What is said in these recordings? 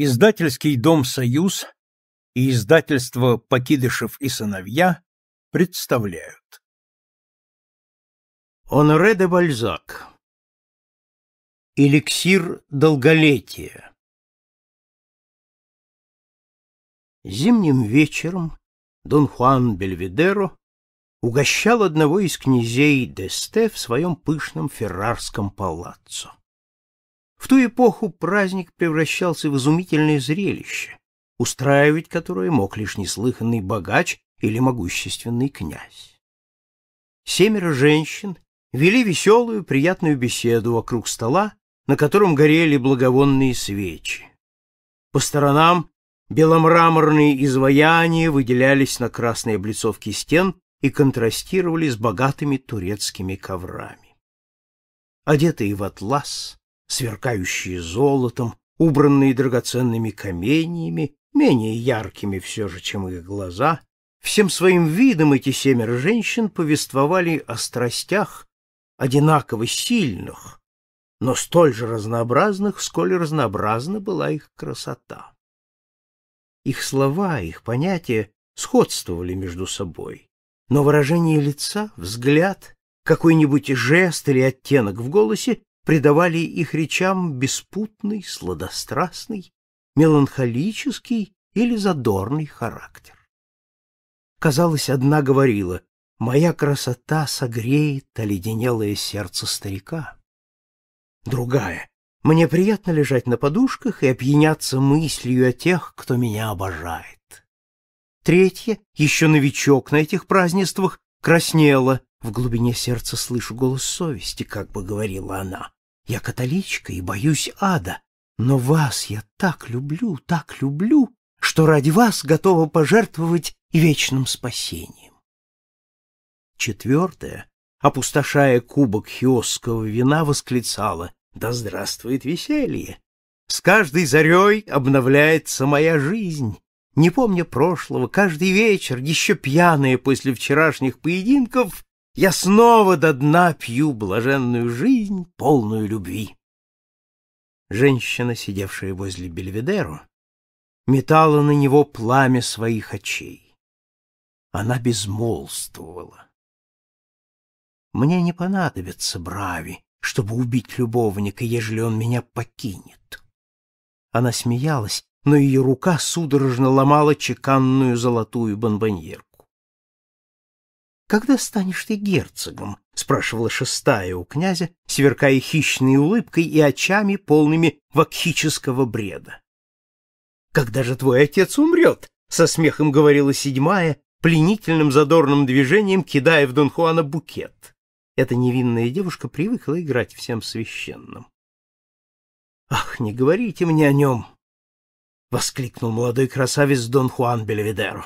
Издательский дом «Союз» и издательство «Покидышев и сыновья» представляют. Оноре де Бальзак Эликсир долголетия Зимним вечером Дон Хуан Бельведеро угощал одного из князей Десте в своем пышном феррарском палаццо. В ту эпоху праздник превращался в изумительное зрелище, устраивать которое мог лишь неслыханный богач или могущественный князь. Семеро женщин вели веселую, приятную беседу вокруг стола, на котором горели благовонные свечи. По сторонам беломраморные изваяния выделялись на красной облицовке стен и контрастировали с богатыми турецкими коврами. Одетые в атлас, сверкающие золотом, убранные драгоценными каменьями, менее яркими все же, чем их глаза, всем своим видом эти семеро женщин повествовали о страстях, одинаково сильных, но столь же разнообразных, сколь разнообразна была их красота. Их слова, их понятия сходствовали между собой, но выражение лица, взгляд, какой-нибудь жест или оттенок в голосе придавали их речам беспутный, сладострастный, меланхолический или задорный характер. Казалось, одна говорила «Моя красота согреет оледенелое сердце старика». Другая «Мне приятно лежать на подушках и опьяняться мыслью о тех, кто меня обожает». Третья, еще новичок на этих празднествах, краснела. В глубине сердца слышу голос совести, как бы говорила она. Я католичка и боюсь ада, но вас я так люблю, так люблю, что ради вас готова пожертвовать вечным спасением. Четвертое, опустошая кубок хиосского вина, восклицала «Да здравствует веселье! С каждой зарей обновляется моя жизнь!» Не помня прошлого, каждый вечер, еще пьяные после вчерашних поединков, я снова до дна пью блаженную жизнь, полную любви. Женщина, сидевшая возле Бельведеру, метала на него пламя своих очей. Она безмолвствовала. Мне не понадобится брави, чтобы убить любовника, ежели он меня покинет. Она смеялась, но ее рука судорожно ломала чеканную золотую бонбоньеру когда станешь ты герцогом? — спрашивала шестая у князя, сверкая хищной улыбкой и очами, полными вакхического бреда. — Когда же твой отец умрет? — со смехом говорила седьмая, пленительным задорным движением кидая в Дон Хуана букет. Эта невинная девушка привыкла играть всем священным. — Ах, не говорите мне о нем! — воскликнул молодой красавец Дон Хуан Бельведеро.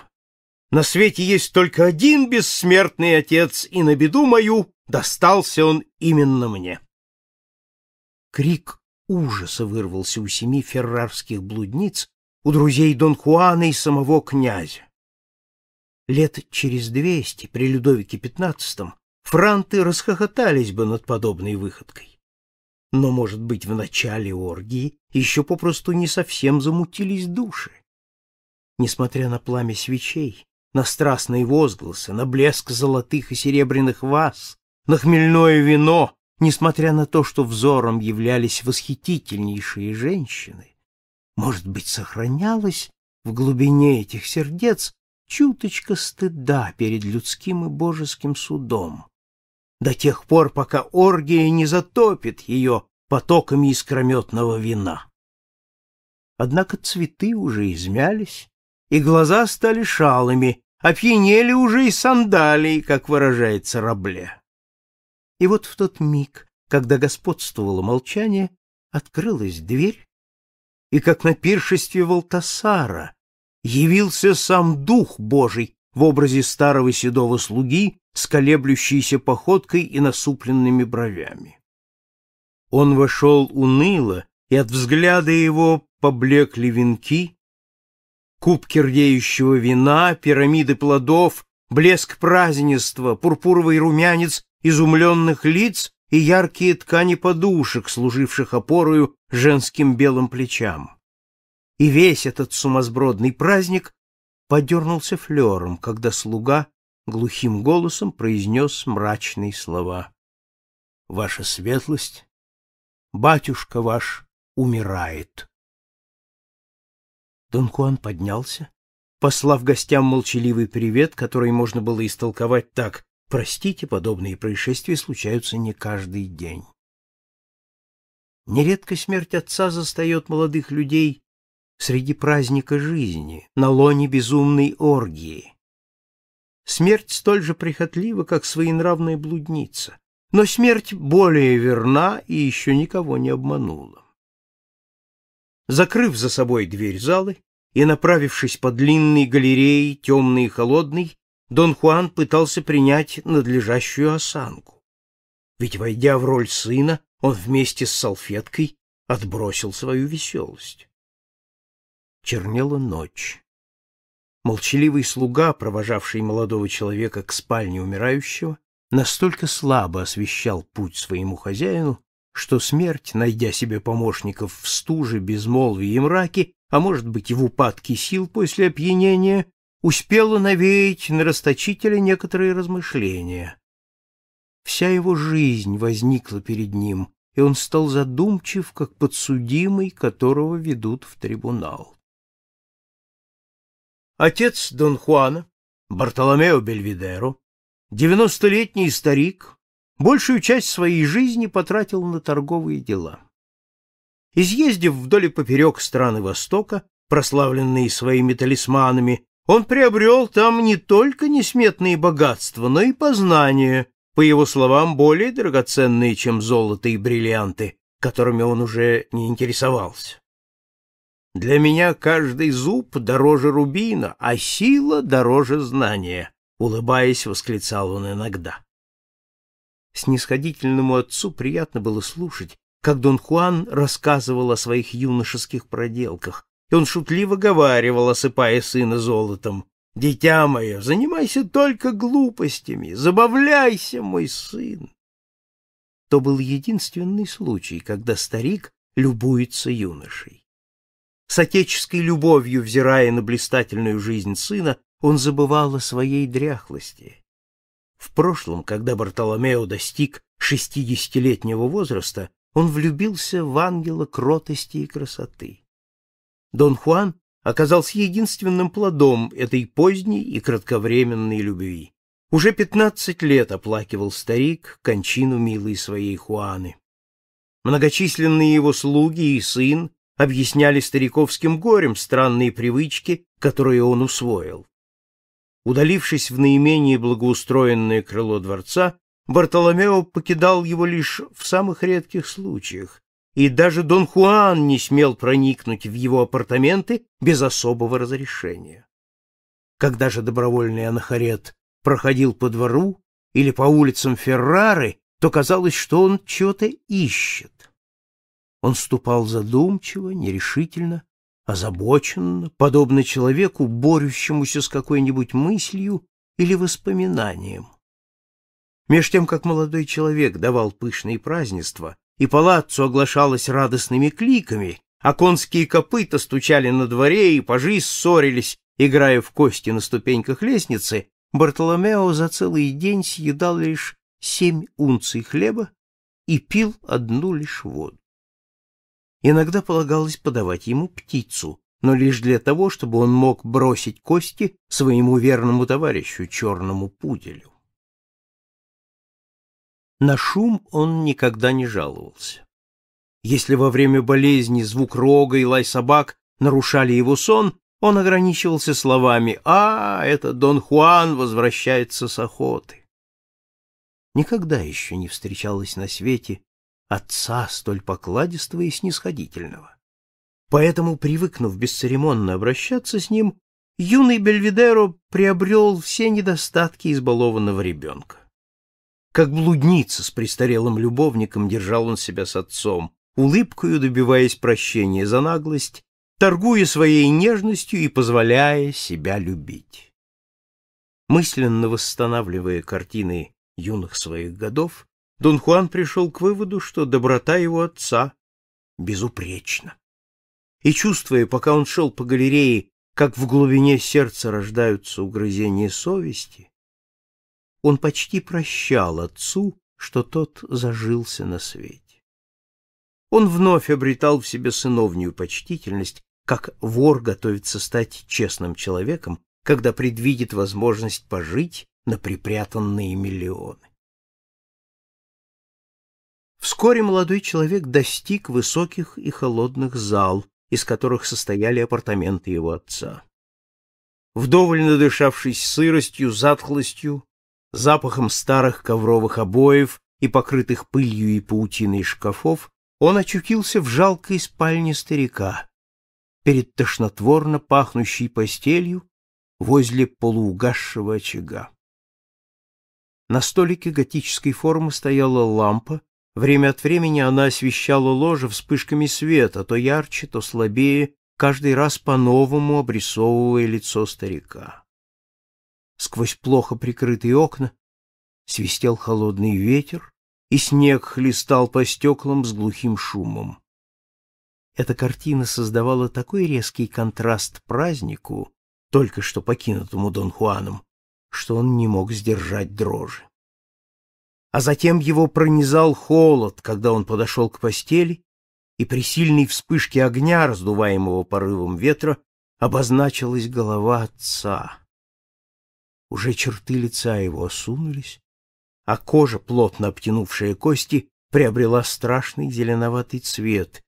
На свете есть только один бессмертный отец, и на беду мою достался он именно мне. Крик ужаса вырвался у семи феррарских блудниц, у друзей Дон Хуана и самого князя. Лет через двести, при Людовике пятнадцатом франты расхохотались бы над подобной выходкой. Но, может быть, в начале оргии еще попросту не совсем замутились души. Несмотря на пламя свечей, на страстные возгласы, на блеск золотых и серебряных ваз, на хмельное вино, несмотря на то, что взором являлись восхитительнейшие женщины, может быть, сохранялось в глубине этих сердец чуточка стыда перед людским и божеским судом, до тех пор, пока оргия не затопит ее потоками искрометного вина. Однако цветы уже измялись, и глаза стали шалыми, опьянели уже и сандалии, как выражается Рабле. И вот в тот миг, когда господствовало молчание, открылась дверь, и как на пиршестве Волтасара явился сам Дух Божий в образе старого седого слуги с колеблющейся походкой и насупленными бровями. Он вошел уныло, и от взгляда его поблекли венки, кубки рдеющего вина, пирамиды плодов, блеск празднества, пурпуровый румянец изумленных лиц и яркие ткани подушек, служивших опорою женским белым плечам. И весь этот сумасбродный праздник подернулся флером, когда слуга глухим голосом произнес мрачные слова. «Ваша светлость, батюшка ваш умирает». Дон Хуан поднялся, послав гостям молчаливый привет, который можно было истолковать так «Простите, подобные происшествия случаются не каждый день». Нередко смерть отца застает молодых людей среди праздника жизни, на лоне безумной оргии. Смерть столь же прихотлива, как своенравная блудница, но смерть более верна и еще никого не обманула. Закрыв за собой дверь залы и направившись по длинной галерее, темной и холодной, Дон Хуан пытался принять надлежащую осанку. Ведь, войдя в роль сына, он вместе с салфеткой отбросил свою веселость. Чернела ночь. Молчаливый слуга, провожавший молодого человека к спальне умирающего, настолько слабо освещал путь своему хозяину, что смерть, найдя себе помощников в стуже, безмолвии и мраке, а может быть и в упадке сил после опьянения, успела навеять на расточителя некоторые размышления. Вся его жизнь возникла перед ним, и он стал задумчив, как подсудимый, которого ведут в трибунал. Отец Дон Хуана, Бартоломео Бельведеро, девяностолетний старик, большую часть своей жизни потратил на торговые дела. Изъездив вдоль и поперек страны Востока, прославленные своими талисманами, он приобрел там не только несметные богатства, но и познания, по его словам, более драгоценные, чем золото и бриллианты, которыми он уже не интересовался. «Для меня каждый зуб дороже рубина, а сила дороже знания», — улыбаясь, восклицал он иногда. Снисходительному отцу приятно было слушать, как Дон Хуан рассказывал о своих юношеских проделках, и он шутливо говаривал, осыпая сына золотом. «Дитя мое, занимайся только глупостями, забавляйся, мой сын!» То был единственный случай, когда старик любуется юношей. С отеческой любовью, взирая на блистательную жизнь сына, он забывал о своей дряхлости — в прошлом, когда Бартоломео достиг шестидесятилетнего возраста, он влюбился в ангела кротости и красоты. Дон Хуан оказался единственным плодом этой поздней и кратковременной любви. Уже пятнадцать лет оплакивал старик кончину милой своей Хуаны. Многочисленные его слуги и сын объясняли стариковским горем странные привычки, которые он усвоил. Удалившись в наименее благоустроенное крыло дворца, Бартоломео покидал его лишь в самых редких случаях, и даже Дон Хуан не смел проникнуть в его апартаменты без особого разрешения. Когда же добровольный анахарет проходил по двору или по улицам Феррары, то казалось, что он чего-то ищет. Он ступал задумчиво, нерешительно, озабоченно, подобно человеку, борющемуся с какой-нибудь мыслью или воспоминанием. Меж тем, как молодой человек давал пышные празднества, и палаццо оглашалось радостными кликами, а конские копыта стучали на дворе и пажи ссорились, играя в кости на ступеньках лестницы, Бартоломео за целый день съедал лишь семь унций хлеба и пил одну лишь воду. Иногда полагалось подавать ему птицу, но лишь для того, чтобы он мог бросить кости своему верному товарищу, черному пуделю. На шум он никогда не жаловался. Если во время болезни звук рога и лай собак нарушали его сон, он ограничивался словами «А, это Дон Хуан возвращается с охоты». Никогда еще не встречалось на свете отца столь покладистого и снисходительного. Поэтому, привыкнув бесцеремонно обращаться с ним, юный Бельведеро приобрел все недостатки избалованного ребенка. Как блудница с престарелым любовником держал он себя с отцом, улыбкою добиваясь прощения за наглость, торгуя своей нежностью и позволяя себя любить. Мысленно восстанавливая картины юных своих годов, Дон Хуан пришел к выводу, что доброта его отца безупречна. И чувствуя, пока он шел по галерее, как в глубине сердца рождаются угрызения совести, он почти прощал отцу, что тот зажился на свете. Он вновь обретал в себе сыновнюю почтительность, как вор готовится стать честным человеком, когда предвидит возможность пожить на припрятанные миллионы. Вскоре молодой человек достиг высоких и холодных зал, из которых состояли апартаменты его отца. Вдоволь надышавшись сыростью, затхлостью, запахом старых ковровых обоев и покрытых пылью и паутиной шкафов, он очутился в жалкой спальне старика, перед тошнотворно пахнущей постелью возле полуугасшего очага. На столике готической формы стояла лампа, Время от времени она освещала ложе вспышками света, то ярче, то слабее, каждый раз по-новому обрисовывая лицо старика. Сквозь плохо прикрытые окна свистел холодный ветер, и снег хлестал по стеклам с глухим шумом. Эта картина создавала такой резкий контраст празднику, только что покинутому Дон Хуаном, что он не мог сдержать дрожи а затем его пронизал холод, когда он подошел к постели, и при сильной вспышке огня, раздуваемого порывом ветра, обозначилась голова отца. Уже черты лица его осунулись, а кожа, плотно обтянувшая кости, приобрела страшный зеленоватый цвет,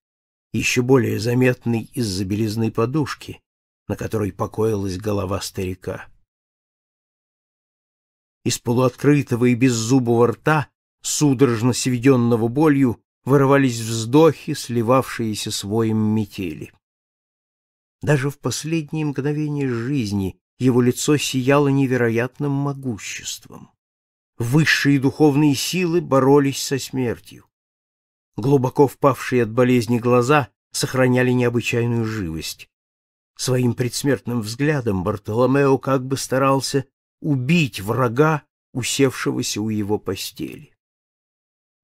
еще более заметный из-за белизны подушки, на которой покоилась голова старика. Из полуоткрытого и беззубого рта, судорожно сведенного болью, вырывались вздохи, сливавшиеся с воем метели. Даже в последние мгновения жизни его лицо сияло невероятным могуществом. Высшие духовные силы боролись со смертью. Глубоко впавшие от болезни глаза сохраняли необычайную живость. Своим предсмертным взглядом Бартоломео как бы старался убить врага, усевшегося у его постели.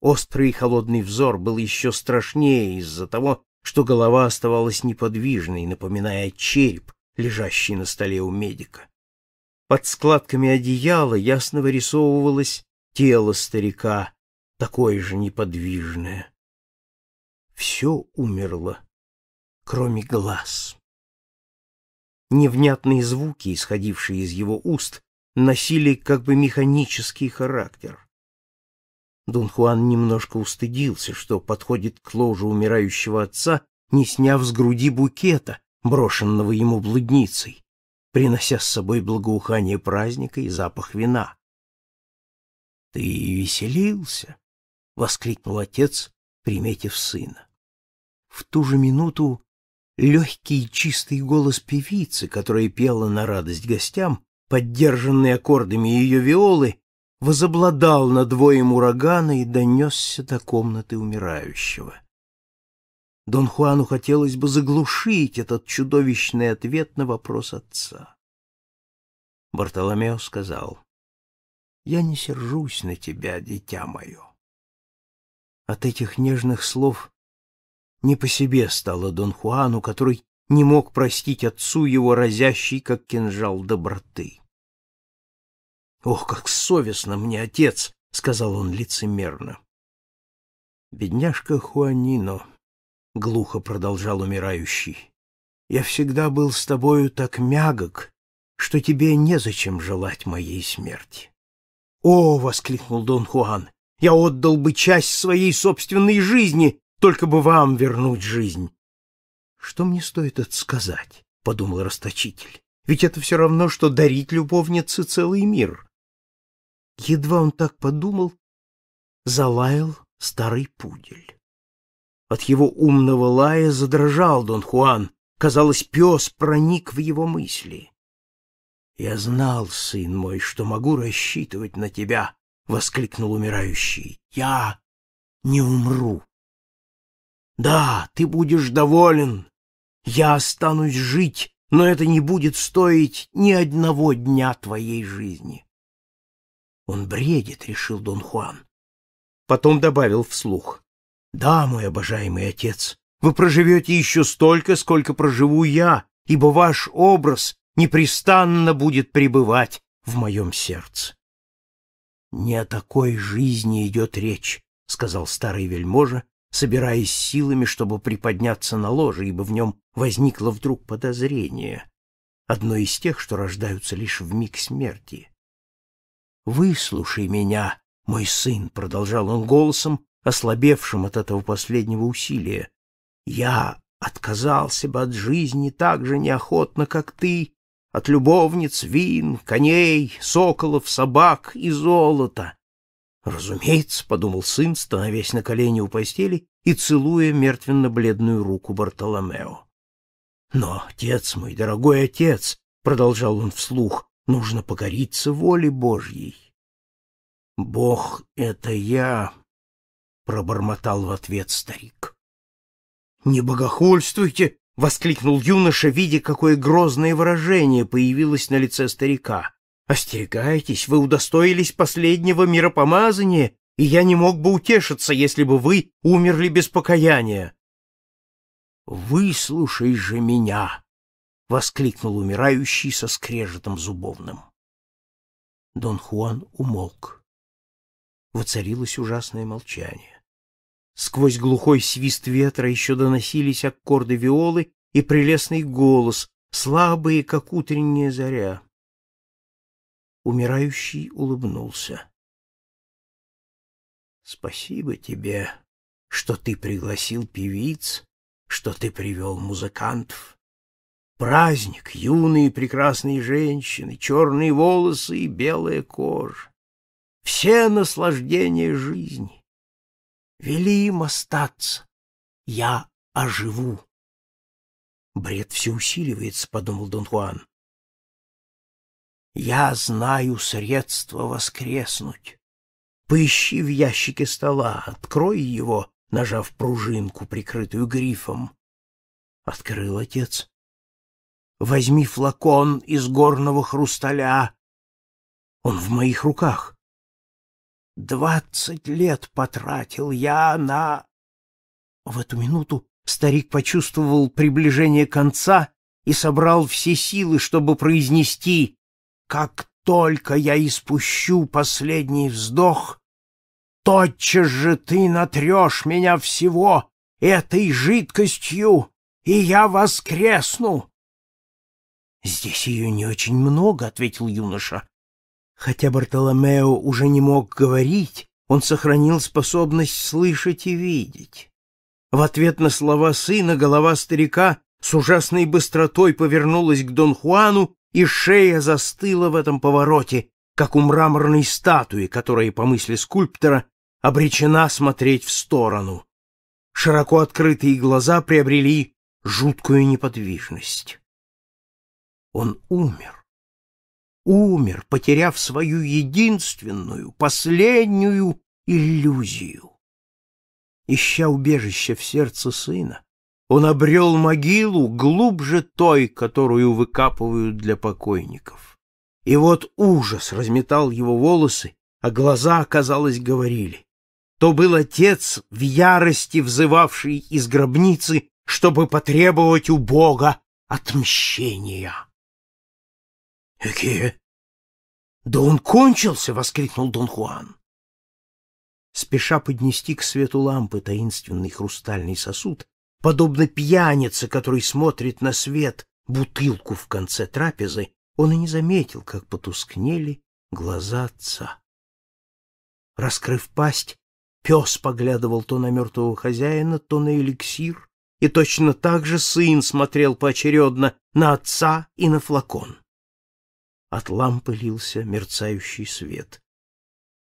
Острый и холодный взор был еще страшнее из-за того, что голова оставалась неподвижной, напоминая череп, лежащий на столе у медика. Под складками одеяла ясно вырисовывалось тело старика, такое же неподвижное. Все умерло, кроме глаз. Невнятные звуки, исходившие из его уст, носили как бы механический характер. Дон Хуан немножко устыдился, что подходит к ложу умирающего отца, не сняв с груди букета, брошенного ему блудницей, принося с собой благоухание праздника и запах вина. — Ты веселился! — воскликнул отец, приметив сына. В ту же минуту легкий и чистый голос певицы, которая пела на радость гостям, поддержанный аккордами ее виолы, возобладал над воем урагана и донесся до комнаты умирающего. Дон Хуану хотелось бы заглушить этот чудовищный ответ на вопрос отца. Бартоломео сказал, «Я не сержусь на тебя, дитя мое». От этих нежных слов не по себе стало Дон Хуану, который не мог простить отцу его разящий, как кинжал, доброты. «Ох, как совестно мне, отец!» — сказал он лицемерно. «Бедняжка Хуанино», — глухо продолжал умирающий, — «я всегда был с тобою так мягок, что тебе незачем желать моей смерти». «О!» — воскликнул Дон Хуан, — «я отдал бы часть своей собственной жизни, только бы вам вернуть жизнь». «Что мне стоит это сказать?» — подумал расточитель. «Ведь это все равно, что дарить любовнице целый мир». Едва он так подумал, залаял старый пудель. От его умного лая задрожал Дон Хуан. Казалось, пес проник в его мысли. «Я знал, сын мой, что могу рассчитывать на тебя», — воскликнул умирающий. «Я не умру». «Да, ты будешь доволен. Я останусь жить, но это не будет стоить ни одного дня твоей жизни». «Он бредит», — решил Дон Хуан. Потом добавил вслух. «Да, мой обожаемый отец, вы проживете еще столько, сколько проживу я, ибо ваш образ непрестанно будет пребывать в моем сердце». «Не о такой жизни идет речь», — сказал старый вельможа, собираясь силами, чтобы приподняться на ложе, ибо в нем возникло вдруг подозрение, одно из тех, что рождаются лишь в миг смерти. Выслушай меня, мой сын, — продолжал он голосом, ослабевшим от этого последнего усилия. Я отказался бы от жизни так же неохотно, как ты, от любовниц, вин, коней, соколов, собак и золота. Разумеется, — подумал сын, становясь на колени у постели и целуя мертвенно-бледную руку Бартоломео. Но, отец мой, дорогой отец, — продолжал он вслух, Нужно покориться воле Божьей. «Бог — это я», — пробормотал в ответ старик. «Не богохульствуйте!» — воскликнул юноша, видя, какое грозное выражение появилось на лице старика. «Остерегайтесь, вы удостоились последнего миропомазания, и я не мог бы утешиться, если бы вы умерли без покаяния». «Выслушай же меня!» — воскликнул умирающий со скрежетом зубовным. Дон Хуан умолк. Воцарилось ужасное молчание. Сквозь глухой свист ветра еще доносились аккорды виолы и прелестный голос, слабые, как утренняя заря. Умирающий улыбнулся. «Спасибо тебе, что ты пригласил певиц, что ты привел музыкантов», Праздник, юные прекрасные женщины, черные волосы и белая кожа. Все наслаждения жизни. Вели им остаться. Я оживу. Бред все усиливается, — подумал Дон Хуан. Я знаю средство воскреснуть. Поищи в ящике стола, открой его, нажав пружинку, прикрытую грифом. Открыл отец. Возьми флакон из горного хрусталя. Он в моих руках. Двадцать лет потратил я на... В эту минуту старик почувствовал приближение конца и собрал все силы, чтобы произнести «Как только я испущу последний вздох, тотчас же ты натрешь меня всего этой жидкостью, и я воскресну!» «Здесь ее не очень много», — ответил юноша. Хотя Бартоломео уже не мог говорить, он сохранил способность слышать и видеть. В ответ на слова сына голова старика с ужасной быстротой повернулась к Дон Хуану, и шея застыла в этом повороте, как у мраморной статуи, которая, по мысли скульптора, обречена смотреть в сторону. Широко открытые глаза приобрели жуткую неподвижность. Он умер. Умер, потеряв свою единственную, последнюю иллюзию. Ища убежище в сердце сына, он обрел могилу глубже той, которую выкапывают для покойников. И вот ужас разметал его волосы, а глаза, казалось, говорили. То был отец, в ярости взывавший из гробницы, чтобы потребовать у Бога отмщения. «Какие?» «Да он кончился!» — воскликнул Дон Хуан. Спеша поднести к свету лампы таинственный хрустальный сосуд, подобно пьянице, который смотрит на свет бутылку в конце трапезы, он и не заметил, как потускнели глаза отца. Раскрыв пасть, пес поглядывал то на мертвого хозяина, то на эликсир, и точно так же сын смотрел поочередно на отца и на флакон. От лампы лился мерцающий свет.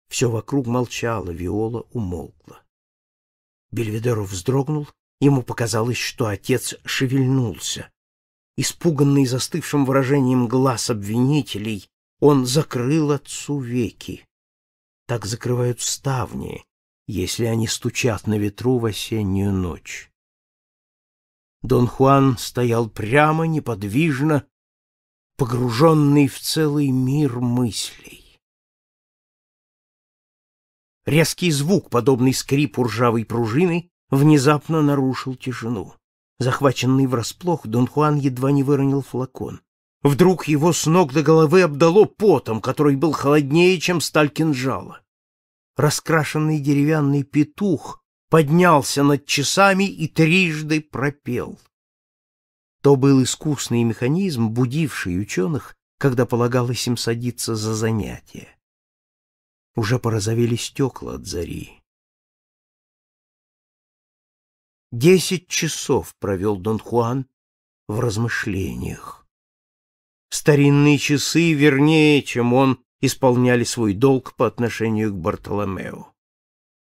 Все вокруг молчало, Виола умолкла. Бельведеру вздрогнул, ему показалось, что отец шевельнулся. Испуганный застывшим выражением глаз обвинителей, он закрыл отцу веки. Так закрывают ставни, если они стучат на ветру в осеннюю ночь. Дон Хуан стоял прямо, неподвижно, погруженный в целый мир мыслей. Резкий звук, подобный скрипу ржавой пружины, внезапно нарушил тишину. Захваченный врасплох, Дон Хуан едва не выронил флакон. Вдруг его с ног до головы обдало потом, который был холоднее, чем сталь кинжала. Раскрашенный деревянный петух поднялся над часами и трижды пропел — то был искусный механизм, будивший ученых, когда полагалось им садиться за занятия. Уже порозовели стекла от зари. Десять часов провел Дон Хуан в размышлениях. Старинные часы вернее, чем он, исполняли свой долг по отношению к Бартоломео.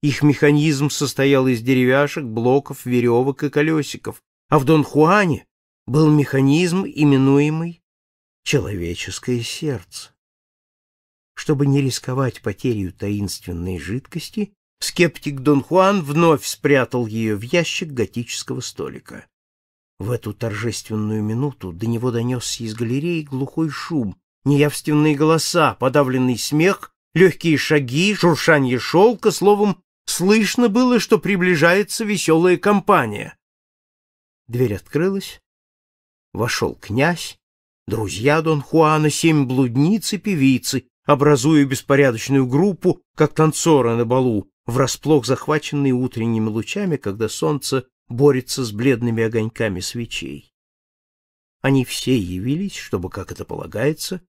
Их механизм состоял из деревяшек, блоков, веревок и колесиков, а в Дон Хуане был механизм, именуемый человеческое сердце. Чтобы не рисковать потерей таинственной жидкости, скептик Дон Хуан вновь спрятал ее в ящик готического столика. В эту торжественную минуту до него донесся из галереи глухой шум, неявственные голоса, подавленный смех, легкие шаги, шуршание шелка, словом, слышно было, что приближается веселая компания. Дверь открылась, Вошел князь, друзья Дон Хуана, семь блудниц и певицы, образуя беспорядочную группу, как танцоры на балу, врасплох захваченные утренними лучами, когда солнце борется с бледными огоньками свечей. Они все явились, чтобы, как это полагается,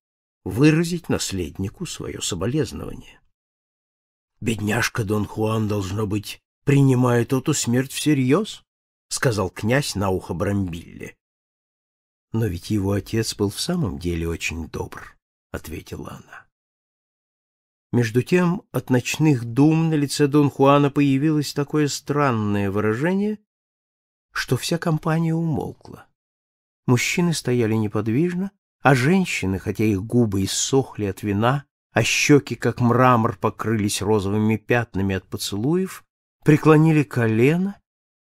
выразить наследнику свое соболезнование. «Бедняжка Дон Хуан, должно быть, принимает эту смерть всерьез», — сказал князь на ухо Брамбилле. Но ведь его отец был в самом деле очень добр, ответила она. Между тем, от ночных дум на лице Дон Хуана появилось такое странное выражение, что вся компания умолкла. Мужчины стояли неподвижно, а женщины, хотя их губы иссохли от вина, а щеки, как мрамор, покрылись розовыми пятнами от поцелуев, преклонили колено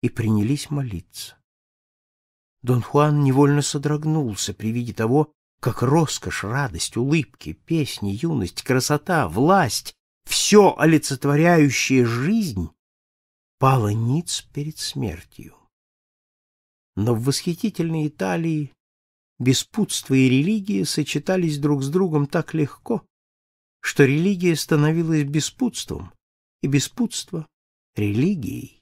и принялись молиться. Дон Хуан невольно содрогнулся при виде того, как роскошь, радость, улыбки, песни, юность, красота, власть, все олицетворяющее жизнь, пало ниц перед смертью. Но в восхитительной Италии беспутство и религия сочетались друг с другом так легко, что религия становилась беспутством, и беспутство — религией.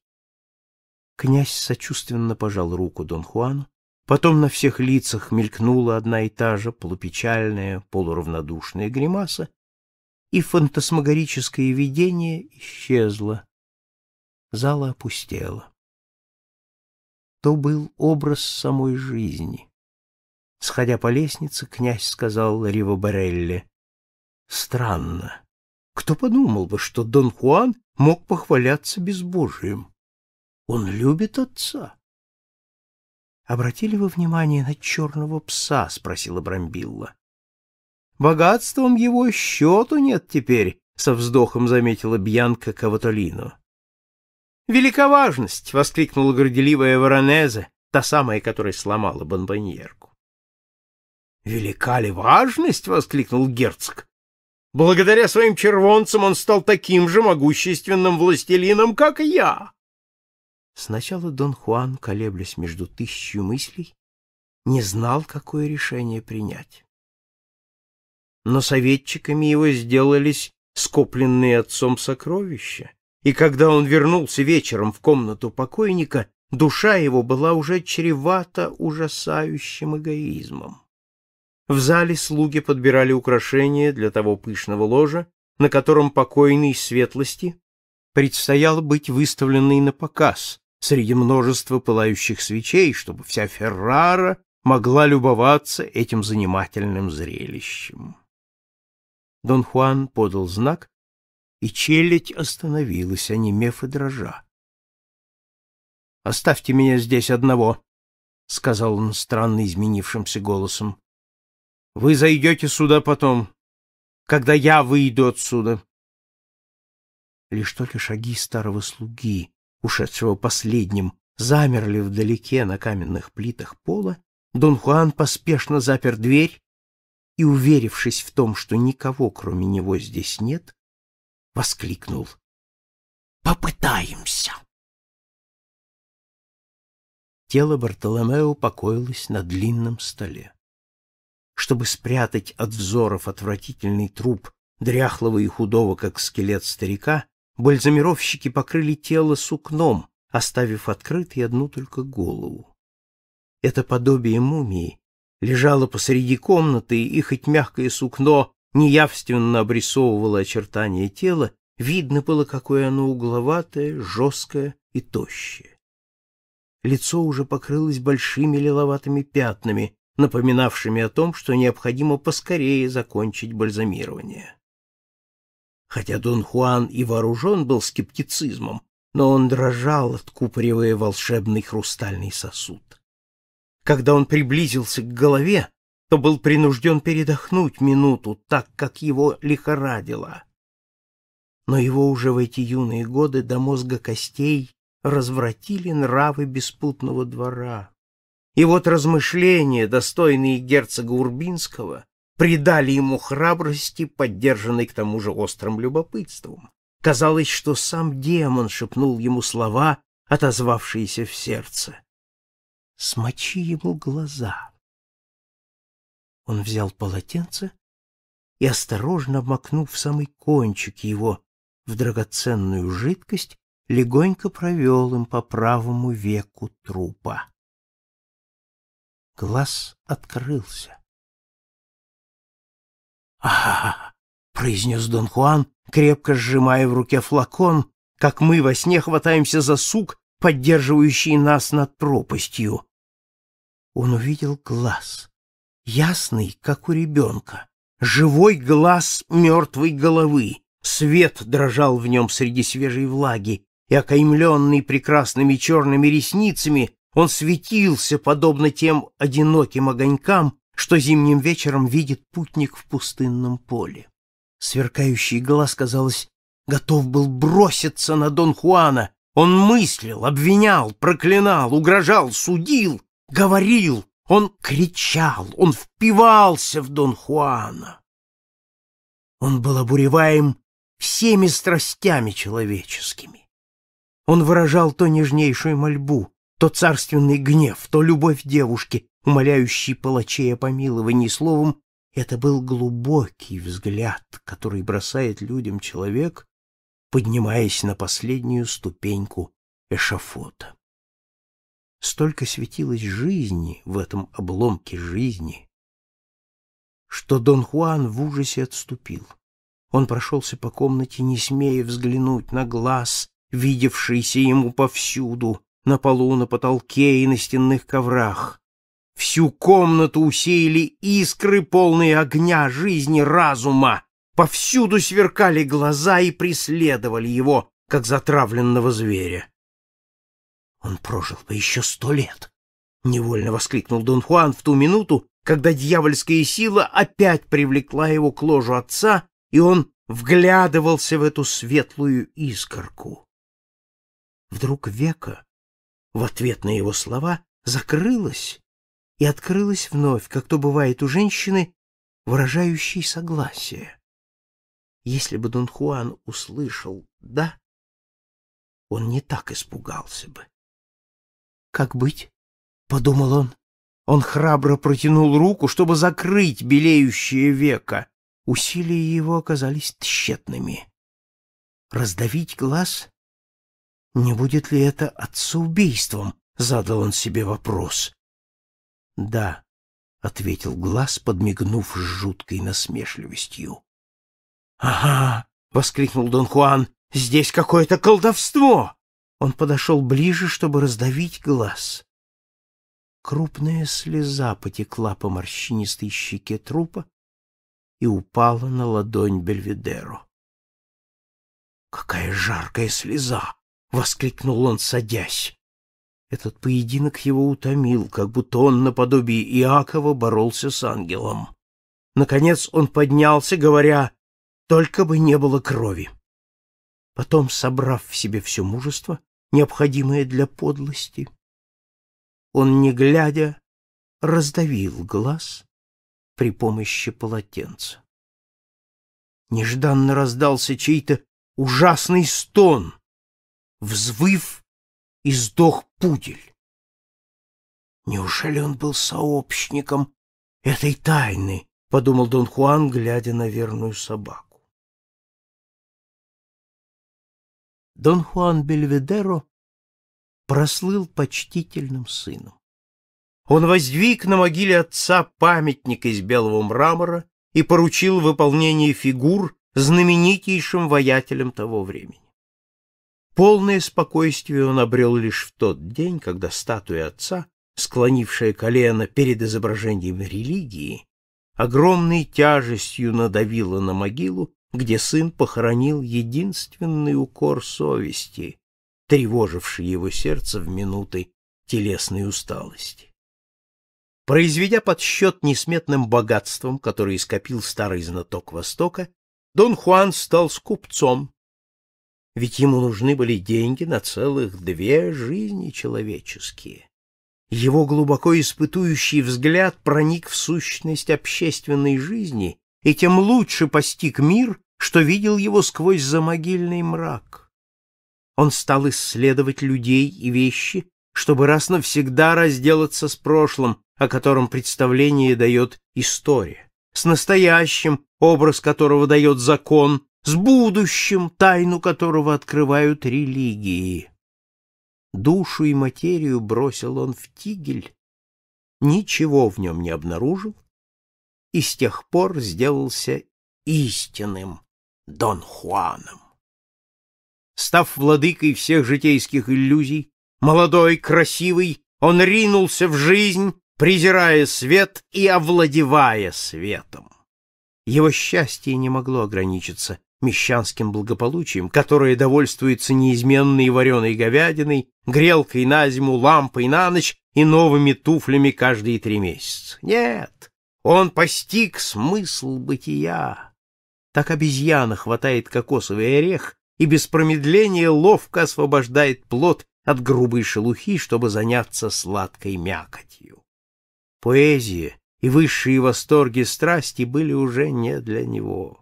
Князь сочувственно пожал руку Дон Хуану, потом на всех лицах мелькнула одна и та же полупечальная, полуравнодушная гримаса, и фантасмагорическое видение исчезло. Зала опустела. То был образ самой жизни. Сходя по лестнице, князь сказал Ривабарелле, «Странно. Кто подумал бы, что Дон Хуан мог похваляться безбожием?» Он любит отца. Обратили вы внимание на черного пса? спросила Брамбилла. Богатством его счету нет теперь, со вздохом заметила Бьянка Каватолино. Великоважность! воскликнула горделивая Воронезе, та самая, которая сломала бомбоньерку. Велика ли важность? воскликнул герцог. Благодаря своим червонцам он стал таким же могущественным властелином, как я. Сначала Дон Хуан, колеблясь между тысячью мыслей, не знал, какое решение принять. Но советчиками его сделались скопленные отцом сокровища, и когда он вернулся вечером в комнату покойника, душа его была уже чревата ужасающим эгоизмом. В зале слуги подбирали украшения для того пышного ложа, на котором покойный светлости предстояло быть выставленный на показ, среди множества пылающих свечей, чтобы вся Феррара могла любоваться этим занимательным зрелищем. Дон Хуан подал знак, и челядь остановилась, онемев и дрожа. — Оставьте меня здесь одного, — сказал он странно изменившимся голосом. — Вы зайдете сюда потом, когда я выйду отсюда. Лишь только шаги старого слуги ушедшего последним, замерли вдалеке на каменных плитах пола, Дон Хуан поспешно запер дверь и, уверившись в том, что никого кроме него здесь нет, воскликнул. «Попытаемся!» Тело Бартоломео покоилось на длинном столе. Чтобы спрятать от взоров отвратительный труп, дряхлого и худого, как скелет старика, бальзамировщики покрыли тело сукном, оставив открытой одну только голову. Это подобие мумии лежало посреди комнаты, и хоть мягкое сукно неявственно обрисовывало очертания тела, видно было, какое оно угловатое, жесткое и тощее. Лицо уже покрылось большими лиловатыми пятнами, напоминавшими о том, что необходимо поскорее закончить бальзамирование. Хотя Дон Хуан и вооружен был скептицизмом, но он дрожал, откупоривая волшебный хрустальный сосуд. Когда он приблизился к голове, то был принужден передохнуть минуту, так как его лихорадило. Но его уже в эти юные годы до мозга костей развратили нравы беспутного двора. И вот размышления, достойные герцога Урбинского, придали ему храбрости, поддержанной к тому же острым любопытством. Казалось, что сам демон шепнул ему слова, отозвавшиеся в сердце. «Смочи ему глаза». Он взял полотенце и, осторожно обмакнув самый кончик его в драгоценную жидкость, легонько провел им по правому веку трупа. Глаз открылся. «Ага», — произнес Дон Хуан, крепко сжимая в руке флакон, как мы во сне хватаемся за сук, поддерживающий нас над пропастью. Он увидел глаз, ясный, как у ребенка, живой глаз мертвой головы. Свет дрожал в нем среди свежей влаги, и, окаймленный прекрасными черными ресницами, он светился, подобно тем одиноким огонькам, что зимним вечером видит путник в пустынном поле. Сверкающий глаз, казалось, готов был броситься на Дон Хуана. Он мыслил, обвинял, проклинал, угрожал, судил, говорил, он кричал, он впивался в Дон Хуана. Он был обуреваем всеми страстями человеческими. Он выражал то нежнейшую мольбу, то царственный гнев, то любовь девушки, умоляющий палачей о помиловании. Словом, это был глубокий взгляд, который бросает людям человек, поднимаясь на последнюю ступеньку эшафота. Столько светилось жизни в этом обломке жизни, что Дон Хуан в ужасе отступил. Он прошелся по комнате, не смея взглянуть на глаз, видевшийся ему повсюду, на полу, на потолке и на стенных коврах. Всю комнату усеяли искры, полные огня, жизни, разума. Повсюду сверкали глаза и преследовали его, как затравленного зверя. «Он прожил бы еще сто лет!» — невольно воскликнул Дон Хуан в ту минуту, когда дьявольская сила опять привлекла его к ложу отца, и он вглядывался в эту светлую искорку. Вдруг века в ответ на его слова закрылась и открылась вновь, как то бывает у женщины, выражающей согласие. Если бы Дон Хуан услышал «да», он не так испугался бы. «Как быть?» — подумал он. Он храбро протянул руку, чтобы закрыть белеющее веко. Усилия его оказались тщетными. Раздавить глаз не будет ли это отцеубийством? Задал он себе вопрос. Да, ответил глаз, подмигнув с жуткой насмешливостью. Ага, воскликнул Дон Хуан, здесь какое-то колдовство. Он подошел ближе, чтобы раздавить глаз. Крупная слеза потекла по морщинистой щеке трупа и упала на ладонь Бельведеро. «Какая жаркая слеза!» — воскликнул он, садясь. Этот поединок его утомил, как будто он наподобие Иакова боролся с ангелом. Наконец он поднялся, говоря, «Только бы не было крови». Потом, собрав в себе все мужество, необходимое для подлости, он, не глядя, раздавил глаз при помощи полотенца. Нежданно раздался чей-то ужасный стон — взвыв, и сдох пудель. Неужели он был сообщником этой тайны? — подумал Дон Хуан, глядя на верную собаку. Дон Хуан Бельведеро прослыл почтительным сыном. Он воздвиг на могиле отца памятник из белого мрамора и поручил выполнение фигур знаменитейшим воятелям того времени. Полное спокойствие он обрел лишь в тот день, когда статуя отца, склонившая колено перед изображением религии, огромной тяжестью надавила на могилу, где сын похоронил единственный укор совести, тревоживший его сердце в минуты телесной усталости. Произведя подсчет несметным богатством, которое скопил старый знаток Востока, Дон Хуан стал скупцом, ведь ему нужны были деньги на целых две жизни человеческие. Его глубоко испытующий взгляд проник в сущность общественной жизни и тем лучше постиг мир, что видел его сквозь замогильный мрак. Он стал исследовать людей и вещи, чтобы раз навсегда разделаться с прошлым, о котором представление дает история, с настоящим, образ которого дает закон, с будущим, тайну которого открывают религии. Душу и материю бросил он в тигель, ничего в нем не обнаружил и с тех пор сделался истинным Дон Хуаном. Став владыкой всех житейских иллюзий, молодой, красивый, он ринулся в жизнь, презирая свет и овладевая светом. Его счастье не могло ограничиться мещанским благополучием, которое довольствуется неизменной вареной говядиной, грелкой на зиму, лампой на ночь и новыми туфлями каждые три месяца. Нет, он постиг смысл бытия. Так обезьяна хватает кокосовый орех и без промедления ловко освобождает плод от грубой шелухи, чтобы заняться сладкой мякотью. Поэзия и высшие восторги страсти были уже не для него.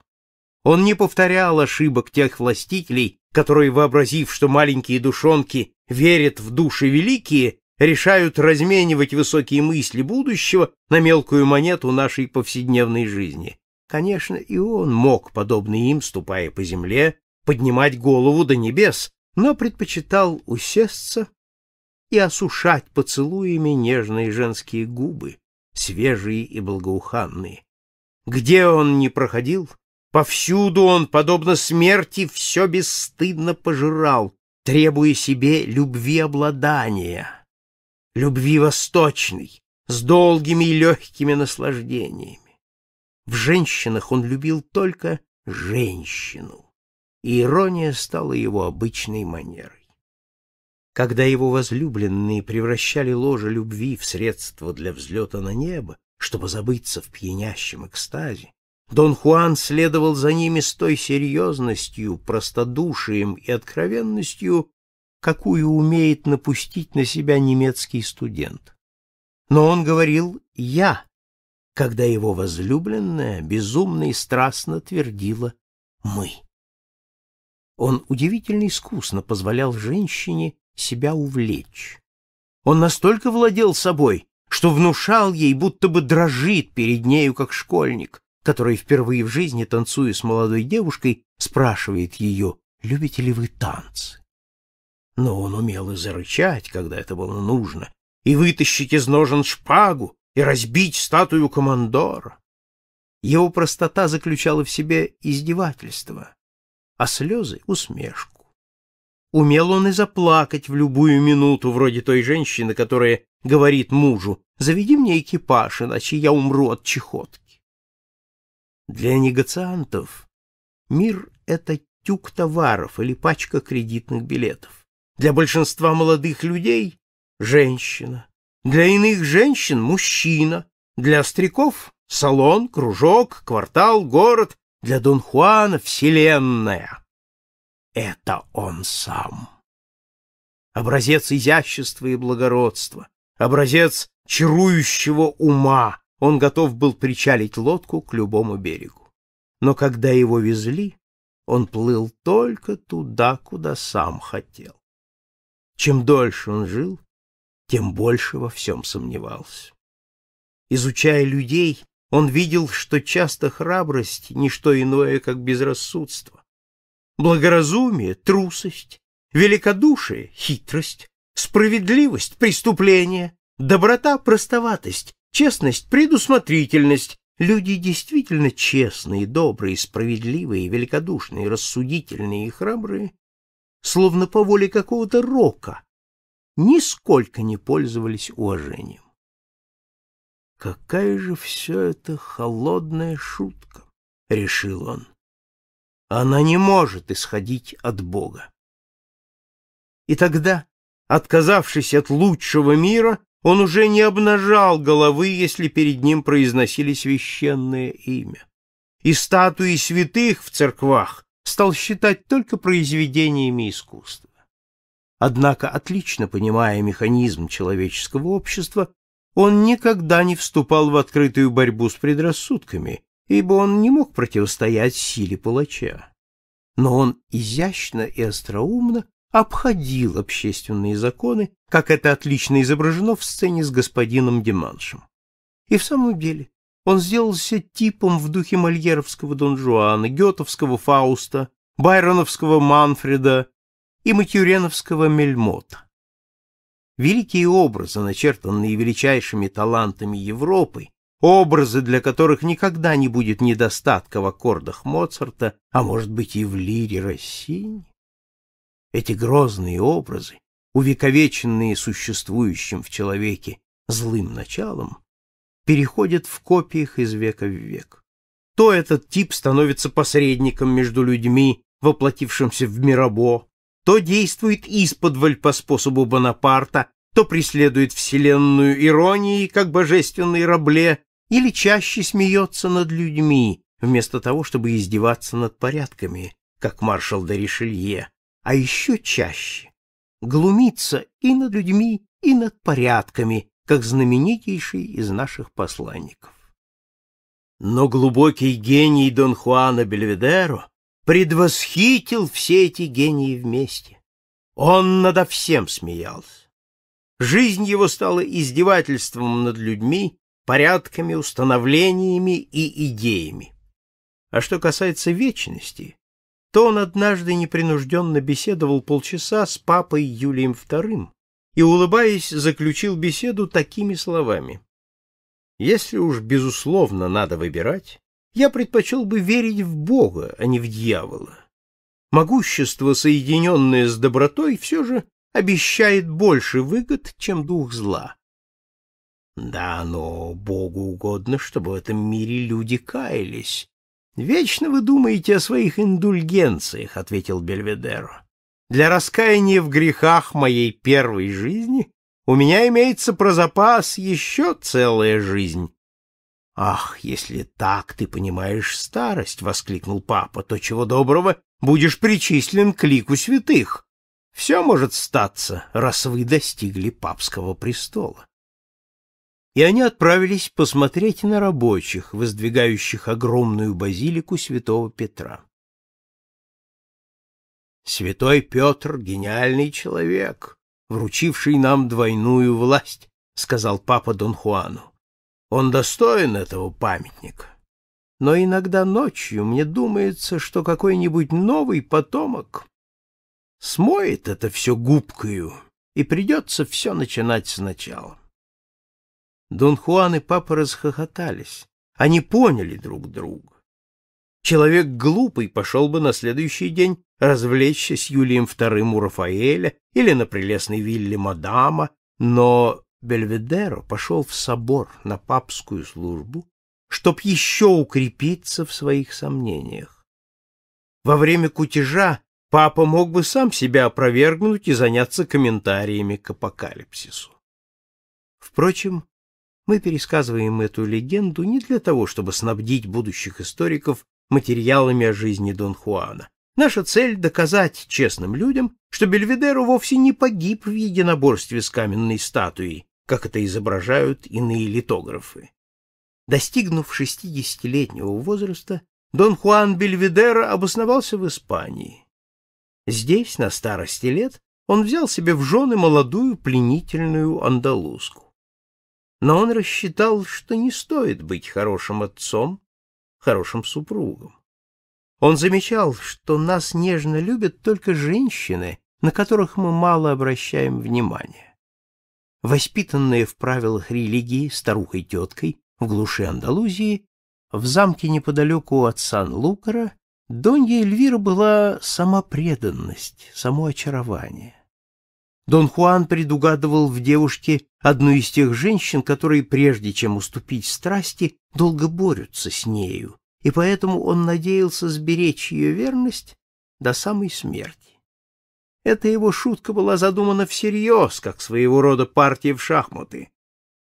Он не повторял ошибок тех властителей, которые, вообразив, что маленькие душонки верят в души великие, решают разменивать высокие мысли будущего на мелкую монету нашей повседневной жизни. Конечно, и он мог, подобно им, ступая по земле, поднимать голову до небес, но предпочитал усесться и осушать поцелуями нежные женские губы, свежие и благоуханные. Где он ни проходил, повсюду он, подобно смерти, все бесстыдно пожирал, требуя себе любви обладания, любви восточной, с долгими и легкими наслаждениями. В женщинах он любил только женщину, и ирония стала его обычной манерой. Когда его возлюбленные превращали ложе любви в средство для взлета на небо, чтобы забыться в пьянящем экстазе, Дон Хуан следовал за ними с той серьезностью, простодушием и откровенностью, какую умеет напустить на себя немецкий студент. Но он говорил «я», когда его возлюбленная безумно и страстно твердила «мы». Он удивительно искусно позволял женщине себя увлечь. Он настолько владел собой, что внушал ей, будто бы дрожит перед нею, как школьник, который впервые в жизни, танцуя с молодой девушкой, спрашивает ее, любите ли вы танцы. Но он умел и зарычать, когда это было нужно, и вытащить из ножен шпагу, и разбить статую командора. Его простота заключала в себе издевательство, а слезы — усмешку. Умел он и заплакать в любую минуту, вроде той женщины, которая говорит мужу, «Заведи мне экипаж, иначе я умру от чехотки». Для негациантов мир — это тюк товаров или пачка кредитных билетов. Для большинства молодых людей — женщина. Для иных женщин — мужчина. Для стариков — салон, кружок, квартал, город. Для Дон Хуана — вселенная это он сам. Образец изящества и благородства, образец чарующего ума, он готов был причалить лодку к любому берегу. Но когда его везли, он плыл только туда, куда сам хотел. Чем дольше он жил, тем больше во всем сомневался. Изучая людей, он видел, что часто храбрость — ничто иное, как безрассудство, благоразумие — трусость, великодушие — хитрость, справедливость — преступление, доброта — простоватость, честность — предусмотрительность. Люди действительно честные, добрые, справедливые, великодушные, рассудительные и храбрые, словно по воле какого-то рока, нисколько не пользовались уважением. «Какая же все это холодная шутка!» — решил он. Она не может исходить от Бога. И тогда, отказавшись от лучшего мира, он уже не обнажал головы, если перед ним произносили священное имя. И статуи святых в церквах стал считать только произведениями искусства. Однако, отлично понимая механизм человеческого общества, он никогда не вступал в открытую борьбу с предрассудками, ибо он не мог противостоять силе палача. Но он изящно и остроумно обходил общественные законы, как это отлично изображено в сцене с господином Деманшем. И в самом деле он сделался типом в духе мольеровского Дон Жуана, гетовского Фауста, байроновского Манфреда и матюреновского Мельмота. Великие образы, начертанные величайшими талантами Европы, образы, для которых никогда не будет недостатка в аккордах Моцарта, а может быть и в лире России. Эти грозные образы, увековеченные существующим в человеке злым началом, переходят в копиях из века в век. То этот тип становится посредником между людьми, воплотившимся в Мирабо, то действует исподволь по способу Бонапарта, то преследует вселенную иронией, как божественный рабле, или чаще смеется над людьми, вместо того, чтобы издеваться над порядками, как маршал де Ришелье, а еще чаще глумится и над людьми, и над порядками, как знаменитейший из наших посланников. Но глубокий гений Дон Хуана Бельведеро предвосхитил все эти гении вместе. Он надо всем смеялся. Жизнь его стала издевательством над людьми, порядками, установлениями и идеями. А что касается вечности, то он однажды непринужденно беседовал полчаса с папой Юлием II и, улыбаясь, заключил беседу такими словами. «Если уж, безусловно, надо выбирать, я предпочел бы верить в Бога, а не в дьявола. Могущество, соединенное с добротой, все же обещает больше выгод, чем дух зла. Да, но Богу угодно, чтобы в этом мире люди каялись. Вечно вы думаете о своих индульгенциях, ответил Бельведеро. Для раскаяния в грехах моей первой жизни у меня имеется про запас еще целая жизнь. Ах, если так ты понимаешь старость, воскликнул папа, то чего доброго будешь причислен к лику святых. Все может статься, раз вы достигли папского престола. И они отправились посмотреть на рабочих, воздвигающих огромную базилику святого Петра. Святой Петр — гениальный человек, вручивший нам двойную власть, — сказал папа Дон Хуану. Он достоин этого памятника. Но иногда ночью мне думается, что какой-нибудь новый потомок Смоет это все губкою, и придется все начинать сначала. Дон Хуан и папа расхохотались. Они поняли друг друга. Человек глупый пошел бы на следующий день развлечься с Юлием II у Рафаэля или на прелестной вилле Мадама, но Бельведеро пошел в собор на папскую службу, чтоб еще укрепиться в своих сомнениях. Во время кутежа Папа мог бы сам себя опровергнуть и заняться комментариями к апокалипсису. Впрочем, мы пересказываем эту легенду не для того, чтобы снабдить будущих историков материалами о жизни Дон Хуана. Наша цель — доказать честным людям, что Бельведеро вовсе не погиб в единоборстве с каменной статуей, как это изображают иные литографы. Достигнув 60-летнего возраста, Дон Хуан Бельведеро обосновался в Испании. Здесь, на старости лет, он взял себе в жены молодую пленительную андалузку. Но он рассчитал, что не стоит быть хорошим отцом, хорошим супругом. Он замечал, что нас нежно любят только женщины, на которых мы мало обращаем внимания. Воспитанная в правилах религии старухой-теткой в глуши Андалузии, в замке неподалеку от Сан-Лукара Донья Эльвира была сама преданность, само очарование. Дон Хуан предугадывал в девушке одну из тех женщин, которые, прежде чем уступить страсти, долго борются с нею, и поэтому он надеялся сберечь ее верность до самой смерти. Эта его шутка была задумана всерьез, как своего рода партия в шахматы.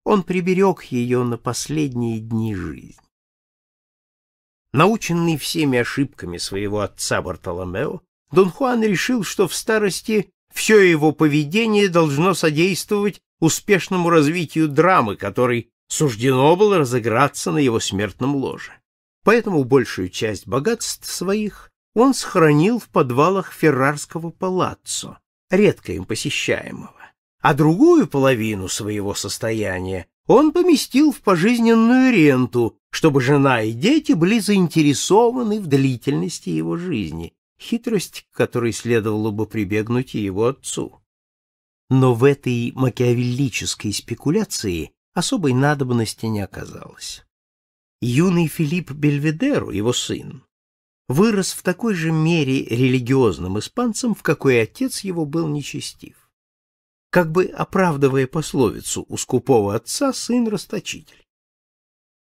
Он приберег ее на последние дни жизни. Наученный всеми ошибками своего отца Бартоломео, Дон Хуан решил, что в старости все его поведение должно содействовать успешному развитию драмы, которой суждено было разыграться на его смертном ложе. Поэтому большую часть богатств своих он сохранил в подвалах Феррарского палаццо, редко им посещаемого, а другую половину своего состояния он поместил в пожизненную ренту, чтобы жена и дети были заинтересованы в длительности его жизни, хитрость, к которой следовало бы прибегнуть и его отцу. Но в этой макиавеллической спекуляции особой надобности не оказалось. Юный Филипп Бельведеру, его сын, вырос в такой же мере религиозным испанцем, в какой отец его был нечестив. Как бы оправдывая пословицу «у скупого отца сын расточитель».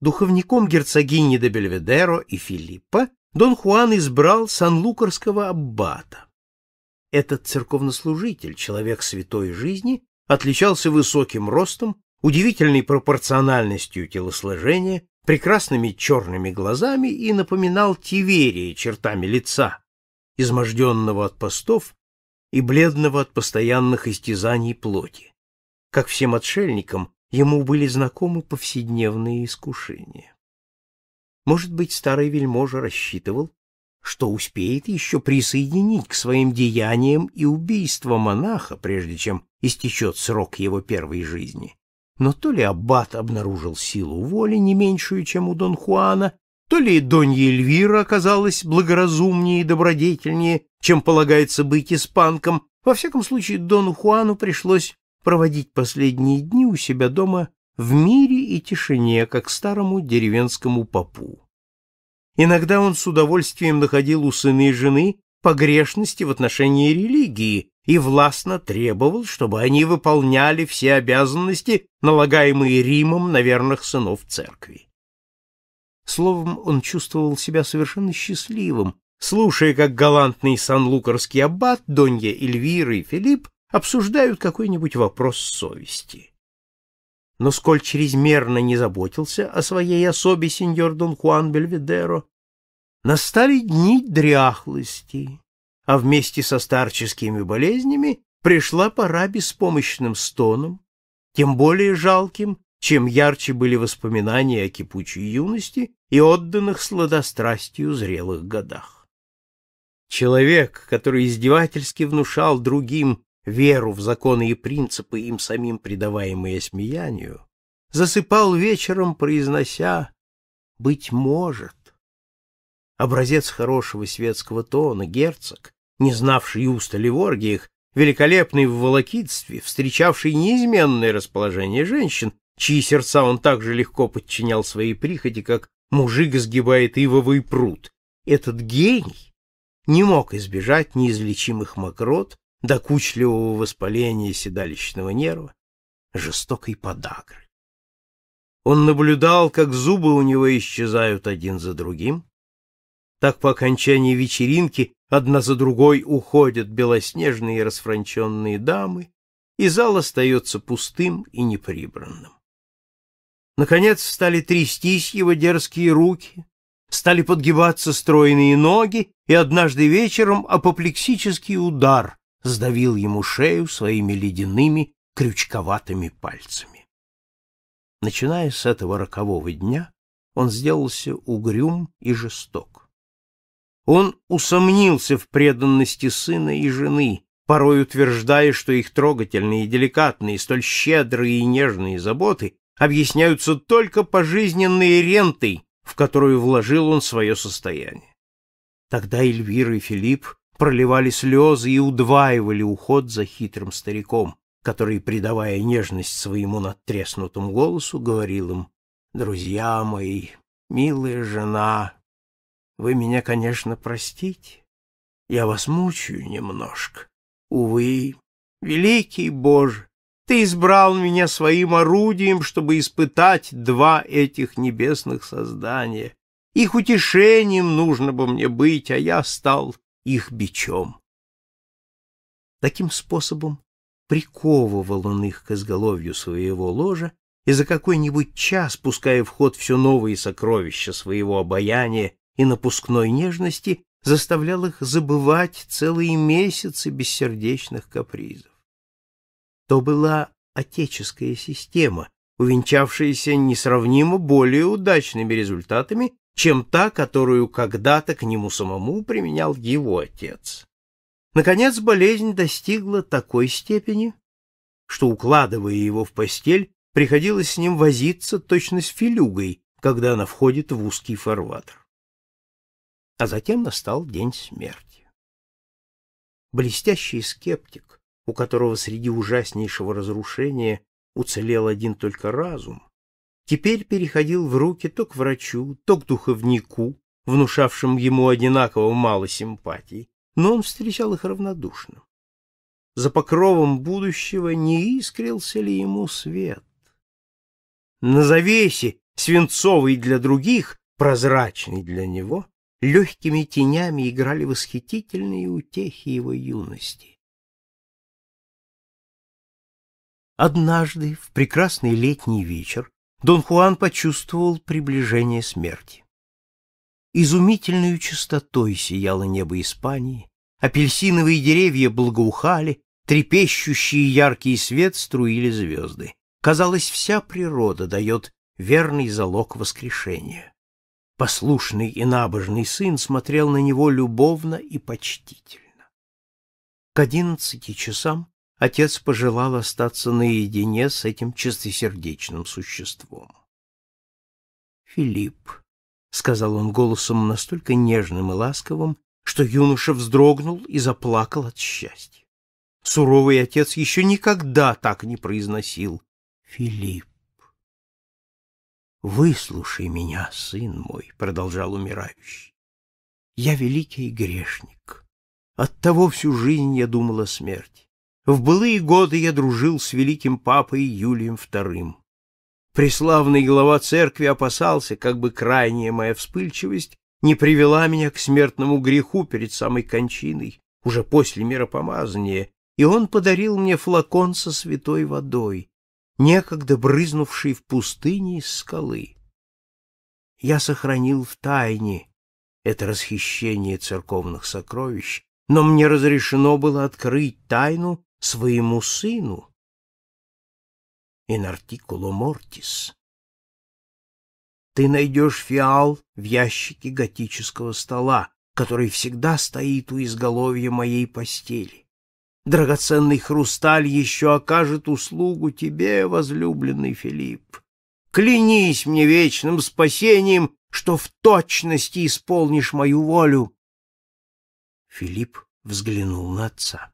Духовником герцогини де Бельведеро и Филиппа Дон Хуан избрал Сан Лукарского аббата. Этот церковнослужитель, человек святой жизни, отличался высоким ростом, удивительной пропорциональностью телосложения, прекрасными черными глазами и напоминал Тиверии чертами лица, изможденного от постов и бледного от постоянных истязаний плоти. Как всем отшельникам, Ему были знакомы повседневные искушения. Может быть, старый вельможа рассчитывал, что успеет еще присоединить к своим деяниям и убийство монаха, прежде чем истечет срок его первой жизни. Но то ли аббат обнаружил силу воли не меньшую, чем у Дон Хуана, то ли Донья Эльвира оказалась благоразумнее и добродетельнее, чем полагается быть испанкам. Во всяком случае, Дону Хуану пришлось проводить последние дни у себя дома в мире и тишине, как старому деревенскому попу. Иногда он с удовольствием находил у сыны и жены погрешности в отношении религии и властно требовал, чтобы они выполняли все обязанности, налагаемые Римом на верных сынов церкви. Словом, он чувствовал себя совершенно счастливым, слушая, как галантный Сан-Лукарский аббат, Донья Эльвира и Филипп обсуждают какой-нибудь вопрос совести. Но сколь чрезмерно не заботился о своей особе сеньор Дон Хуан Бельведеро, настали дни дряхлости, а вместе со старческими болезнями пришла пора беспомощным стонам, тем более жалким, чем ярче были воспоминания о кипучей юности и отданных сладострастию зрелых годах. Человек, который издевательски внушал другим веру в законы и принципы, им самим придаваемые смеянию, засыпал вечером, произнося «быть может». Образец хорошего светского тона, герцог, не знавший уста Ливоргиях, великолепный в волокитстве, встречавший неизменное расположение женщин, чьи сердца он так же легко подчинял своей прихоти, как мужик сгибает ивовый пруд. Этот гений не мог избежать неизлечимых мокрот докучливого воспаления седалищного нерва, жестокой подагры. Он наблюдал, как зубы у него исчезают один за другим, так по окончании вечеринки одна за другой уходят белоснежные расфранченные дамы, и зал остается пустым и неприбранным. Наконец стали трястись его дерзкие руки, стали подгибаться стройные ноги, и однажды вечером апоплексический удар сдавил ему шею своими ледяными, крючковатыми пальцами. Начиная с этого рокового дня, он сделался угрюм и жесток. Он усомнился в преданности сына и жены, порой утверждая, что их трогательные, деликатные, столь щедрые и нежные заботы объясняются только пожизненной рентой, в которую вложил он свое состояние. Тогда Эльвира и Филипп проливали слезы и удваивали уход за хитрым стариком, который, придавая нежность своему надтреснутому голосу, говорил им, «Друзья мои, милая жена, вы меня, конечно, простите, я вас мучаю немножко. Увы, великий Боже, ты избрал меня своим орудием, чтобы испытать два этих небесных создания. Их утешением нужно бы мне быть, а я стал их бичом. Таким способом приковывал он их к изголовью своего ложа и за какой-нибудь час, пуская в ход все новые сокровища своего обаяния и напускной нежности, заставлял их забывать целые месяцы бессердечных капризов. То была отеческая система, увенчавшаяся несравнимо более удачными результатами, чем та, которую когда-то к нему самому применял его отец. Наконец болезнь достигла такой степени, что, укладывая его в постель, приходилось с ним возиться точно с филюгой, когда она входит в узкий фарватер. А затем настал день смерти. Блестящий скептик, у которого среди ужаснейшего разрушения уцелел один только разум, теперь переходил в руки то к врачу, то к духовнику, внушавшим ему одинаково мало симпатий, но он встречал их равнодушно. За покровом будущего не искрился ли ему свет? На завесе, свинцовый для других, прозрачный для него, легкими тенями играли восхитительные утехи его юности. Однажды, в прекрасный летний вечер, Дон Хуан почувствовал приближение смерти. Изумительную чистотой сияло небо Испании, апельсиновые деревья благоухали, трепещущие яркий свет струили звезды. Казалось, вся природа дает верный залог воскрешения. Послушный и набожный сын смотрел на него любовно и почтительно. К одиннадцати часам отец пожелал остаться наедине с этим чистосердечным существом. «Филипп», — сказал он голосом настолько нежным и ласковым, что юноша вздрогнул и заплакал от счастья. Суровый отец еще никогда так не произносил «Филипп». «Выслушай меня, сын мой», — продолжал умирающий. «Я великий грешник. Оттого всю жизнь я думал о смерти. В былые годы я дружил с великим папой Юлием II. Преславный глава церкви опасался, как бы крайняя моя вспыльчивость не привела меня к смертному греху перед самой кончиной, уже после миропомазания, и он подарил мне флакон со святой водой, некогда брызнувший в пустыне из скалы. Я сохранил в тайне это расхищение церковных сокровищ, но мне разрешено было открыть тайну своему сыну in articulo mortis. Ты найдешь фиал в ящике готического стола, который всегда стоит у изголовья моей постели. Драгоценный хрусталь еще окажет услугу тебе, возлюбленный Филипп. Клянись мне вечным спасением, что в точности исполнишь мою волю. Филипп взглянул на отца.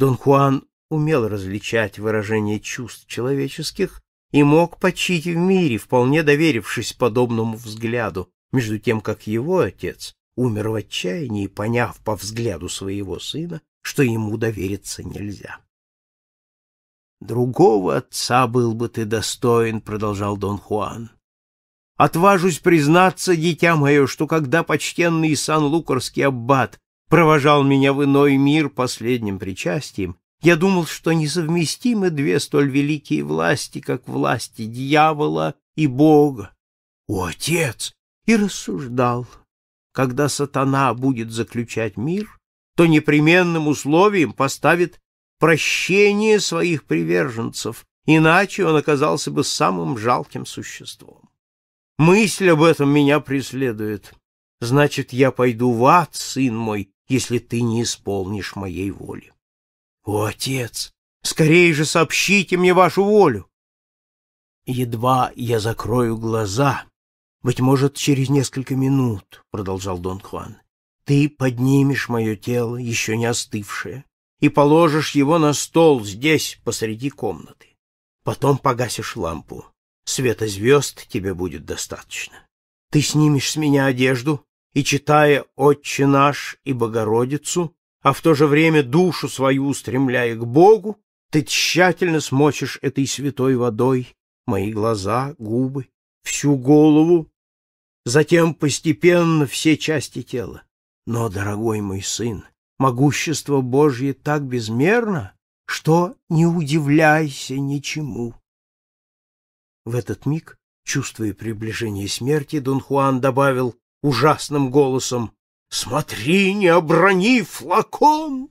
Дон Хуан умел различать выражение чувств человеческих и мог почить в мире, вполне доверившись подобному взгляду, между тем как его отец умер в отчаянии, поняв по взгляду своего сына, что ему довериться нельзя. «Другого отца был бы ты достоин», — продолжал Дон Хуан. «Отважусь признаться, дитя мое, что когда почтенный Сан-Лукарский аббат провожал меня в иной мир последним причастием, я думал, что несовместимы две столь великие власти, как власти дьявола и Бога. О, отец! И рассуждал, когда сатана будет заключать мир, то непременным условием поставит прощение своих приверженцев, иначе он оказался бы самым жалким существом. Мысль об этом меня преследует. Значит, я пойду в ад, сын мой, если ты не исполнишь моей воли. О, отец, скорее же сообщите мне вашу волю. Едва я закрою глаза, быть может, через несколько минут, продолжал Дон Хуан, ты поднимешь моё тело, ещё не остывшее, и положишь его на стол здесь, посреди комнаты. Потом погасишь лампу. Света звезд тебе будет достаточно. Ты снимешь с меня одежду, и читая «Отче наш» и «Богородицу», а в то же время душу свою устремляя к Богу, ты тщательно смочишь этой святой водой мои глаза, губы, всю голову, затем постепенно все части тела. Но, дорогой мой сын, могущество Божье так безмерно, что не удивляйся ничему. В этот миг, чувствуя приближение смерти, Дон Хуан добавил ужасным голосом «Смотри, не оброни флакон!»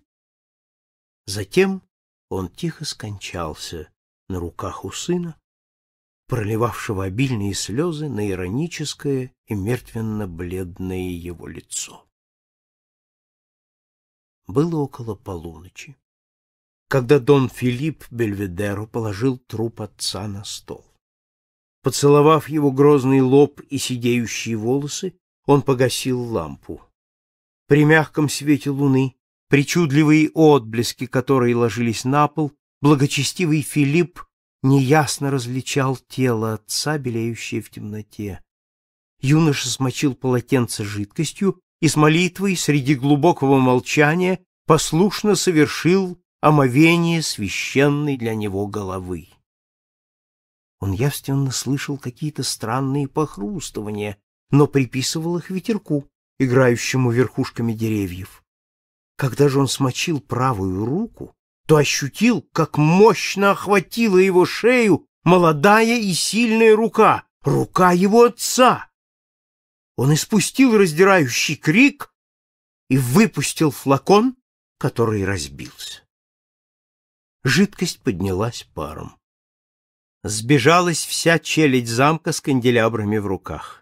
Затем он тихо скончался на руках у сына, проливавшего обильные слезы на ироническое и мертвенно-бледное его лицо. Было около полуночи, когда Дон Филипп бельведеру положил труп отца на стол. Поцеловав его грозный лоб и сидеющие волосы, он погасил лампу. При мягком свете луны, причудливые отблески, которые ложились на пол, благочестивый Филипп неясно различал тело отца, белеющее в темноте. Юноша смочил полотенце жидкостью и с молитвой среди глубокого молчания послушно совершил омовение священной для него головы. Он явственно слышал какие-то странные похрустывания, но приписывал их ветерку, играющему верхушками деревьев. Когда же он смочил правую руку, то ощутил, как мощно охватила его шею молодая и сильная рука, рука его отца. Он испустил раздирающий крик и выпустил флакон, который разбился. Жидкость поднялась паром. Сбежалась вся челядь замка с канделябрами в руках.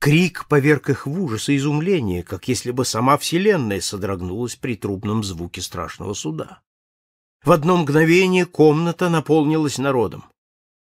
Крик поверг их в ужас и изумление, как если бы сама вселенная содрогнулась при трубном звуке страшного суда. В одно мгновение комната наполнилась народом.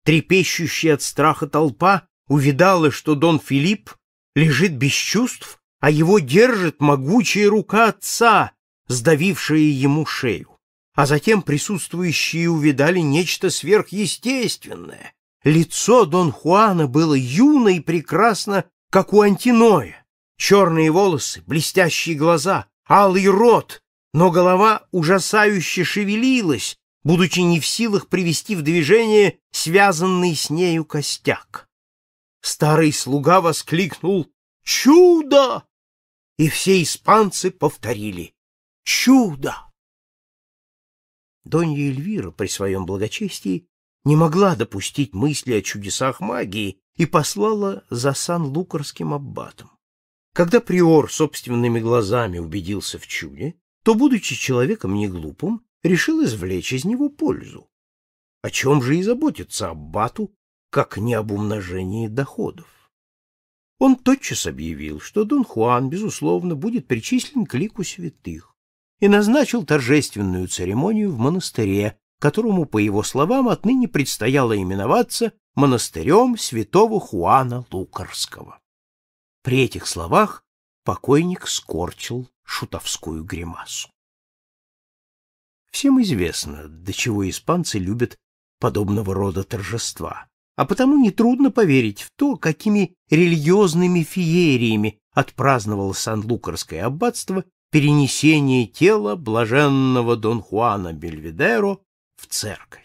Трепещущая от страха толпа увидала, что Дон Филипп лежит без чувств, а его держит могучая рука отца, сдавившая ему шею. А затем присутствующие увидали нечто сверхъестественное — Лицо Дон Хуана было юно и прекрасно как у антиноя. Черные волосы, блестящие глаза, алый рот, но голова ужасающе шевелилась, будучи не в силах привести в движение связанный с нею костяк. Старый слуга воскликнул «Чудо!» И все испанцы повторили «Чудо!» Донья Эльвира при своем благочестии не могла допустить мысли о чудесах магии, и послала за Сан-Лукарским аббатом. Когда приор собственными глазами убедился в чуде, то, будучи человеком неглупым, решил извлечь из него пользу. О чем же и заботиться аббату, как не об умножении доходов? Он тотчас объявил, что Дон Хуан, безусловно, будет причислен к лику святых и назначил торжественную церемонию в монастыре, которому, по его словам, отныне предстояло именоваться монастырем святого Хуана Лукарского. При этих словах покойник скорчил шутовскую гримасу. Всем известно, до чего испанцы любят подобного рода торжества, а потому нетрудно поверить в то, какими религиозными феериями отпраздновало Сан-Лукарское аббатство перенесение тела блаженного Дон Хуана Бельведеро в церковь.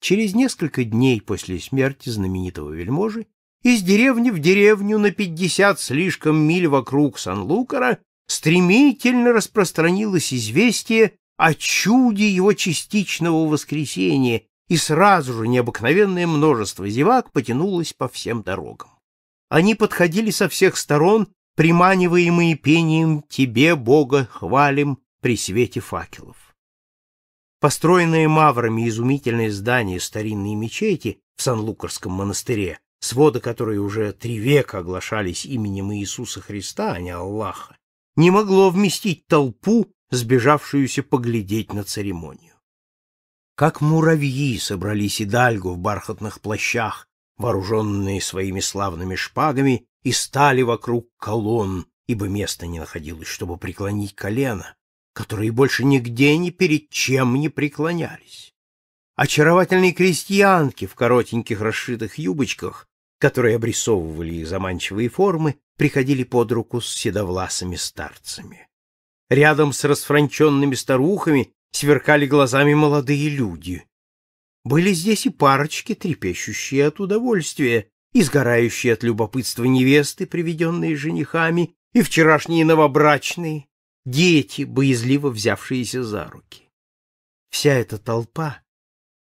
Через несколько дней после смерти знаменитого вельможи из деревни в деревню на пятьдесят слишком миль вокруг Сан-Лукара стремительно распространилось известие о чуде его частичного воскресения, и сразу же необыкновенное множество зевак потянулось по всем дорогам. Они подходили со всех сторон, приманиваемые пением «Тебе, Бога, хвалим» при свете факелов. Построенные маврами изумительные здания, старинной мечети в Сан-Лукарском монастыре, своды которой уже три века оглашались именем Иисуса Христа, а не Аллаха, не могло вместить толпу, сбежавшуюся поглядеть на церемонию. Как муравьи собрались идальгу в бархатных плащах, вооруженные своими славными шпагами, и стали вокруг колонн, ибо места не находилось, чтобы преклонить колено, которые больше нигде ни перед чем не преклонялись. Очаровательные крестьянки в коротеньких расшитых юбочках, которые обрисовывали их заманчивые формы, приходили под руку с седовласыми старцами. Рядом с расфранченными старухами сверкали глазами молодые люди. Были здесь и парочки, трепещущие от удовольствия, изгорающие от любопытства невесты, приведенные женихами, и вчерашние новобрачные, дети, боязливо взявшиеся за руки. Вся эта толпа,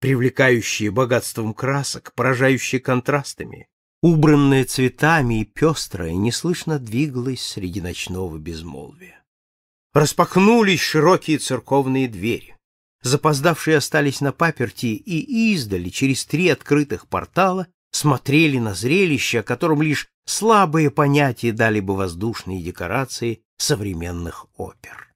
привлекающая богатством красок, поражающая контрастами, убранная цветами и пестрая, неслышно двигалась среди ночного безмолвия. Распахнулись широкие церковные двери. Запоздавшие остались на паперти и издали через три открытых портала смотрели на зрелище, о котором лишь слабые понятия дали бы воздушные декорации современных опер.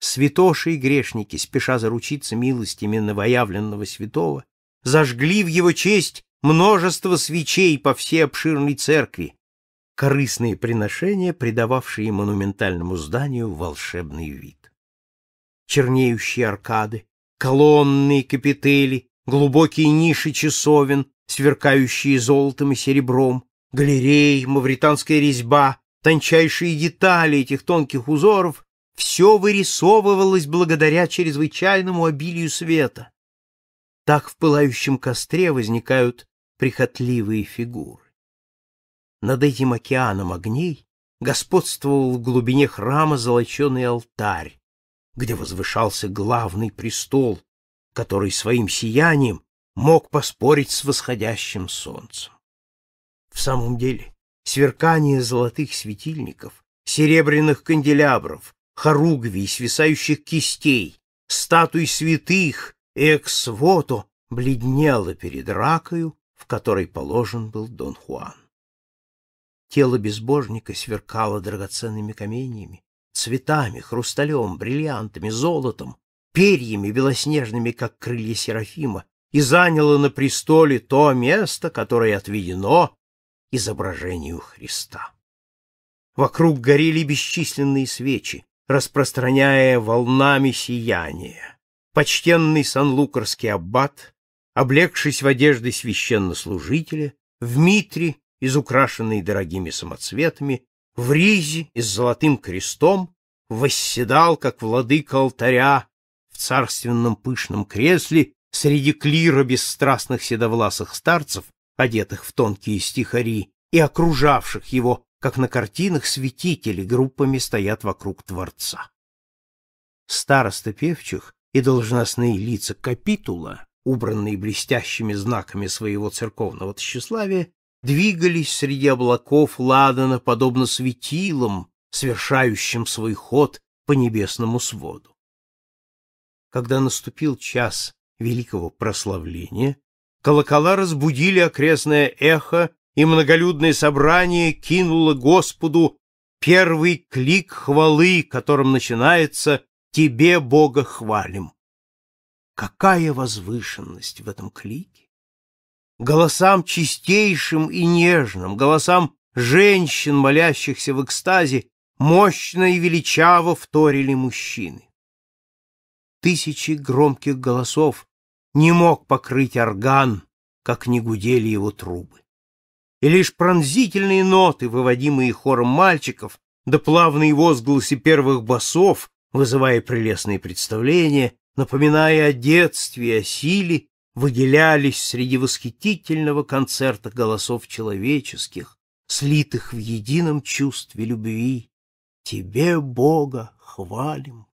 Святоши и грешники, спеша заручиться милостями новоявленного святого, зажгли в его честь множество свечей по всей обширной церкви, корыстные приношения, придававшие монументальному зданию волшебный вид. Чернеющие аркады, колонны и капители, глубокие ниши часовен, сверкающие золотом и серебром, галереи мавританская резьба, тончайшие детали этих тонких узоров, все вырисовывалось благодаря чрезвычайному обилию света. Так в пылающем костре возникают прихотливые фигуры. Над этим океаном огней господствовал в глубине храма золоченый алтарь, где возвышался главный престол, который своим сиянием мог поспорить с восходящим солнцем. В самом деле, сверкание золотых светильников, серебряных канделябров, хоругвий, свисающих кистей, статуй святых и эксвото бледнело перед ракою, в которой положен был Дон Хуан. Тело безбожника сверкало драгоценными каменьями, цветами, хрусталем, бриллиантами, золотом, перьями белоснежными, как крылья Серафима, и заняло на престоле то место, которое отведено изображению Христа. Вокруг горели бесчисленные свечи, распространяя волнами сияние. Почтенный санлукарский аббат, облегшись в одежды священнослужителя, в митре, из украшенной дорогими самоцветами, в ризе и с золотым крестом, восседал, как владыка алтаря, в царственном пышном кресле среди клира бесстрастных седовласых старцев, одетых в тонкие стихари, и окружавших его, как на картинах святители группами стоят вокруг Творца. Староста певчих и должностные лица капитула, убранные блестящими знаками своего церковного тщеславия, двигались среди облаков ладана, подобно светилам, совершающим свой ход по небесному своду. Когда наступил час великого прославления, колокола разбудили окрестное эхо, и многолюдное собрание кинуло Господу первый клик хвалы, которым начинается «Тебе, Бога, хвалим». Какая возвышенность в этом клике! Голосам чистейшим и нежным, голосам женщин, молящихся в экстазе, мощно и величаво вторили мужчины. Тысячи громких голосов не мог покрыть орган, как не гудели его трубы. И лишь пронзительные ноты, выводимые хором мальчиков, да плавные возгласы первых басов, вызывая прелестные представления, напоминая о детстве и о силе, выделялись среди восхитительного концерта голосов человеческих, слитых в едином чувстве любви. Тебе, Бога, хвалим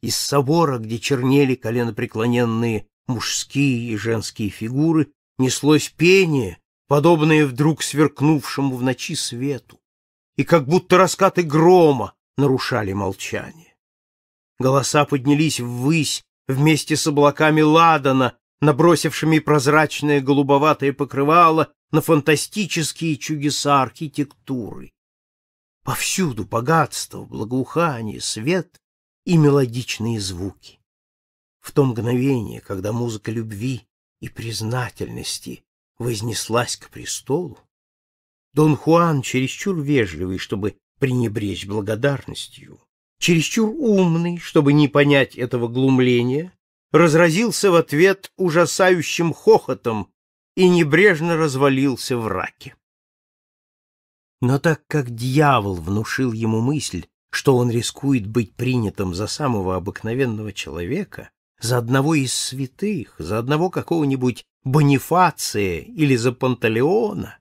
из собора, где чернели коленопреклоненные мужские и женские фигуры, неслось пение, подобное вдруг сверкнувшему в ночи свету, и как будто раскаты грома нарушали молчание. Голоса поднялись ввысь вместе с облаками ладана, набросившими прозрачное голубоватое покрывало на фантастические чудеса архитектуры. Повсюду богатство, благоухание, свет и мелодичные звуки. В то мгновение, когда музыка любви и признательности вознеслась к престолу, Дон Хуан, чересчур вежливый, чтобы пренебречь благодарностью, чересчур умный, чтобы не понять этого глумления, разразился в ответ ужасающим хохотом и небрежно развалился в раке. Но так как дьявол внушил ему мысль, что он рискует быть принятым за самого обыкновенного человека, за одного из святых, за одного какого-нибудь Бонифация или за Пантелеона,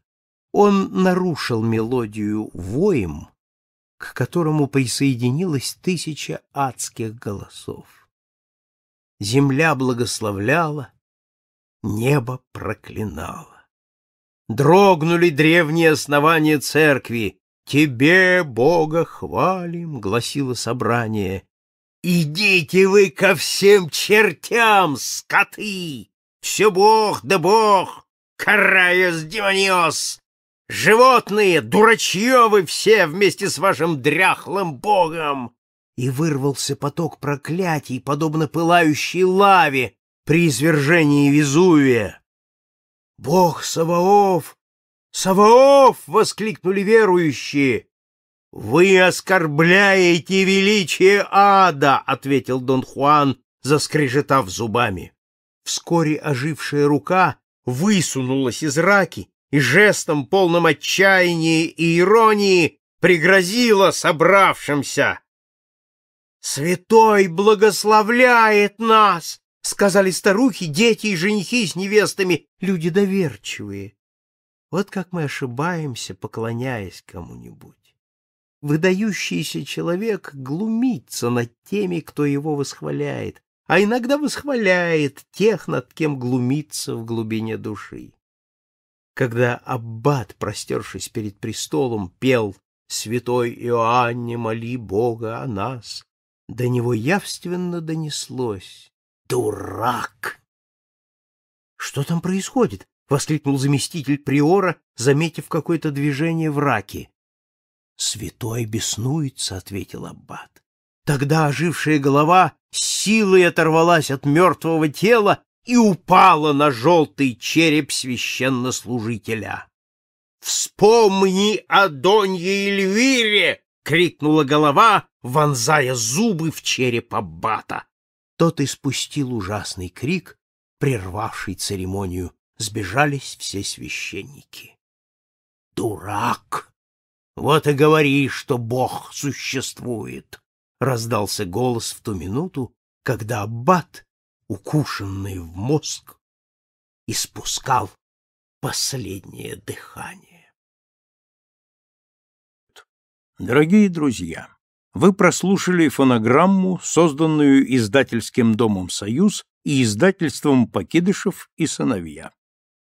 он нарушил мелодию воем, к которому присоединилось тысяча адских голосов. Земля благословляла, небо проклинало. Дрогнули древние основания церкви, «Тебе, Бога, хвалим!» — гласило собрание. «Идите вы ко всем чертям, скоты! Все Бог да Бог! Караюс демониос! Животные, дурачье вы все вместе с вашим дряхлым Богом!» И вырвался поток проклятий, подобно пылающей лаве при извержении Везувия. Бог Саваоф «Саваоф!» — воскликнули верующие. «Вы оскорбляете величие ада!» — ответил Дон Хуан, заскрежетав зубами. Вскоре ожившая рука высунулась из раки и жестом, полным отчаяния и иронии, пригрозила собравшимся. «Святой благословляет нас!» — сказали старухи, дети и женихи с невестами, люди доверчивые. Вот как мы ошибаемся, поклоняясь кому-нибудь. Выдающийся человек глумится над теми, кто его восхваляет, а иногда восхваляет тех, над кем глумится в глубине души. Когда аббат, простершись перед престолом, пел «Святой Иоанне, моли Бога о нас», до него явственно донеслось «Дурак!» «Что там происходит?» — воскликнул заместитель приора, заметив какое-то движение в раке. «Святой беснуется», — ответил Аббат. Тогда ожившая голова силой оторвалась от мертвого тела и упала на желтый череп священнослужителя. «Вспомни о Донье Эльвире!» — крикнула голова, вонзая зубы в череп Аббата. Тот испустил ужасный крик, прервавший церемонию сбежались все священники. «Дурак! Вот и говори, что Бог существует!» — раздался голос в ту минуту, когда аббат, укушенный в мозг, испускал последнее дыхание. Дорогие друзья, вы прослушали фонограмму, созданную издательским домом «Союз» и издательством «Покидышев и сыновья»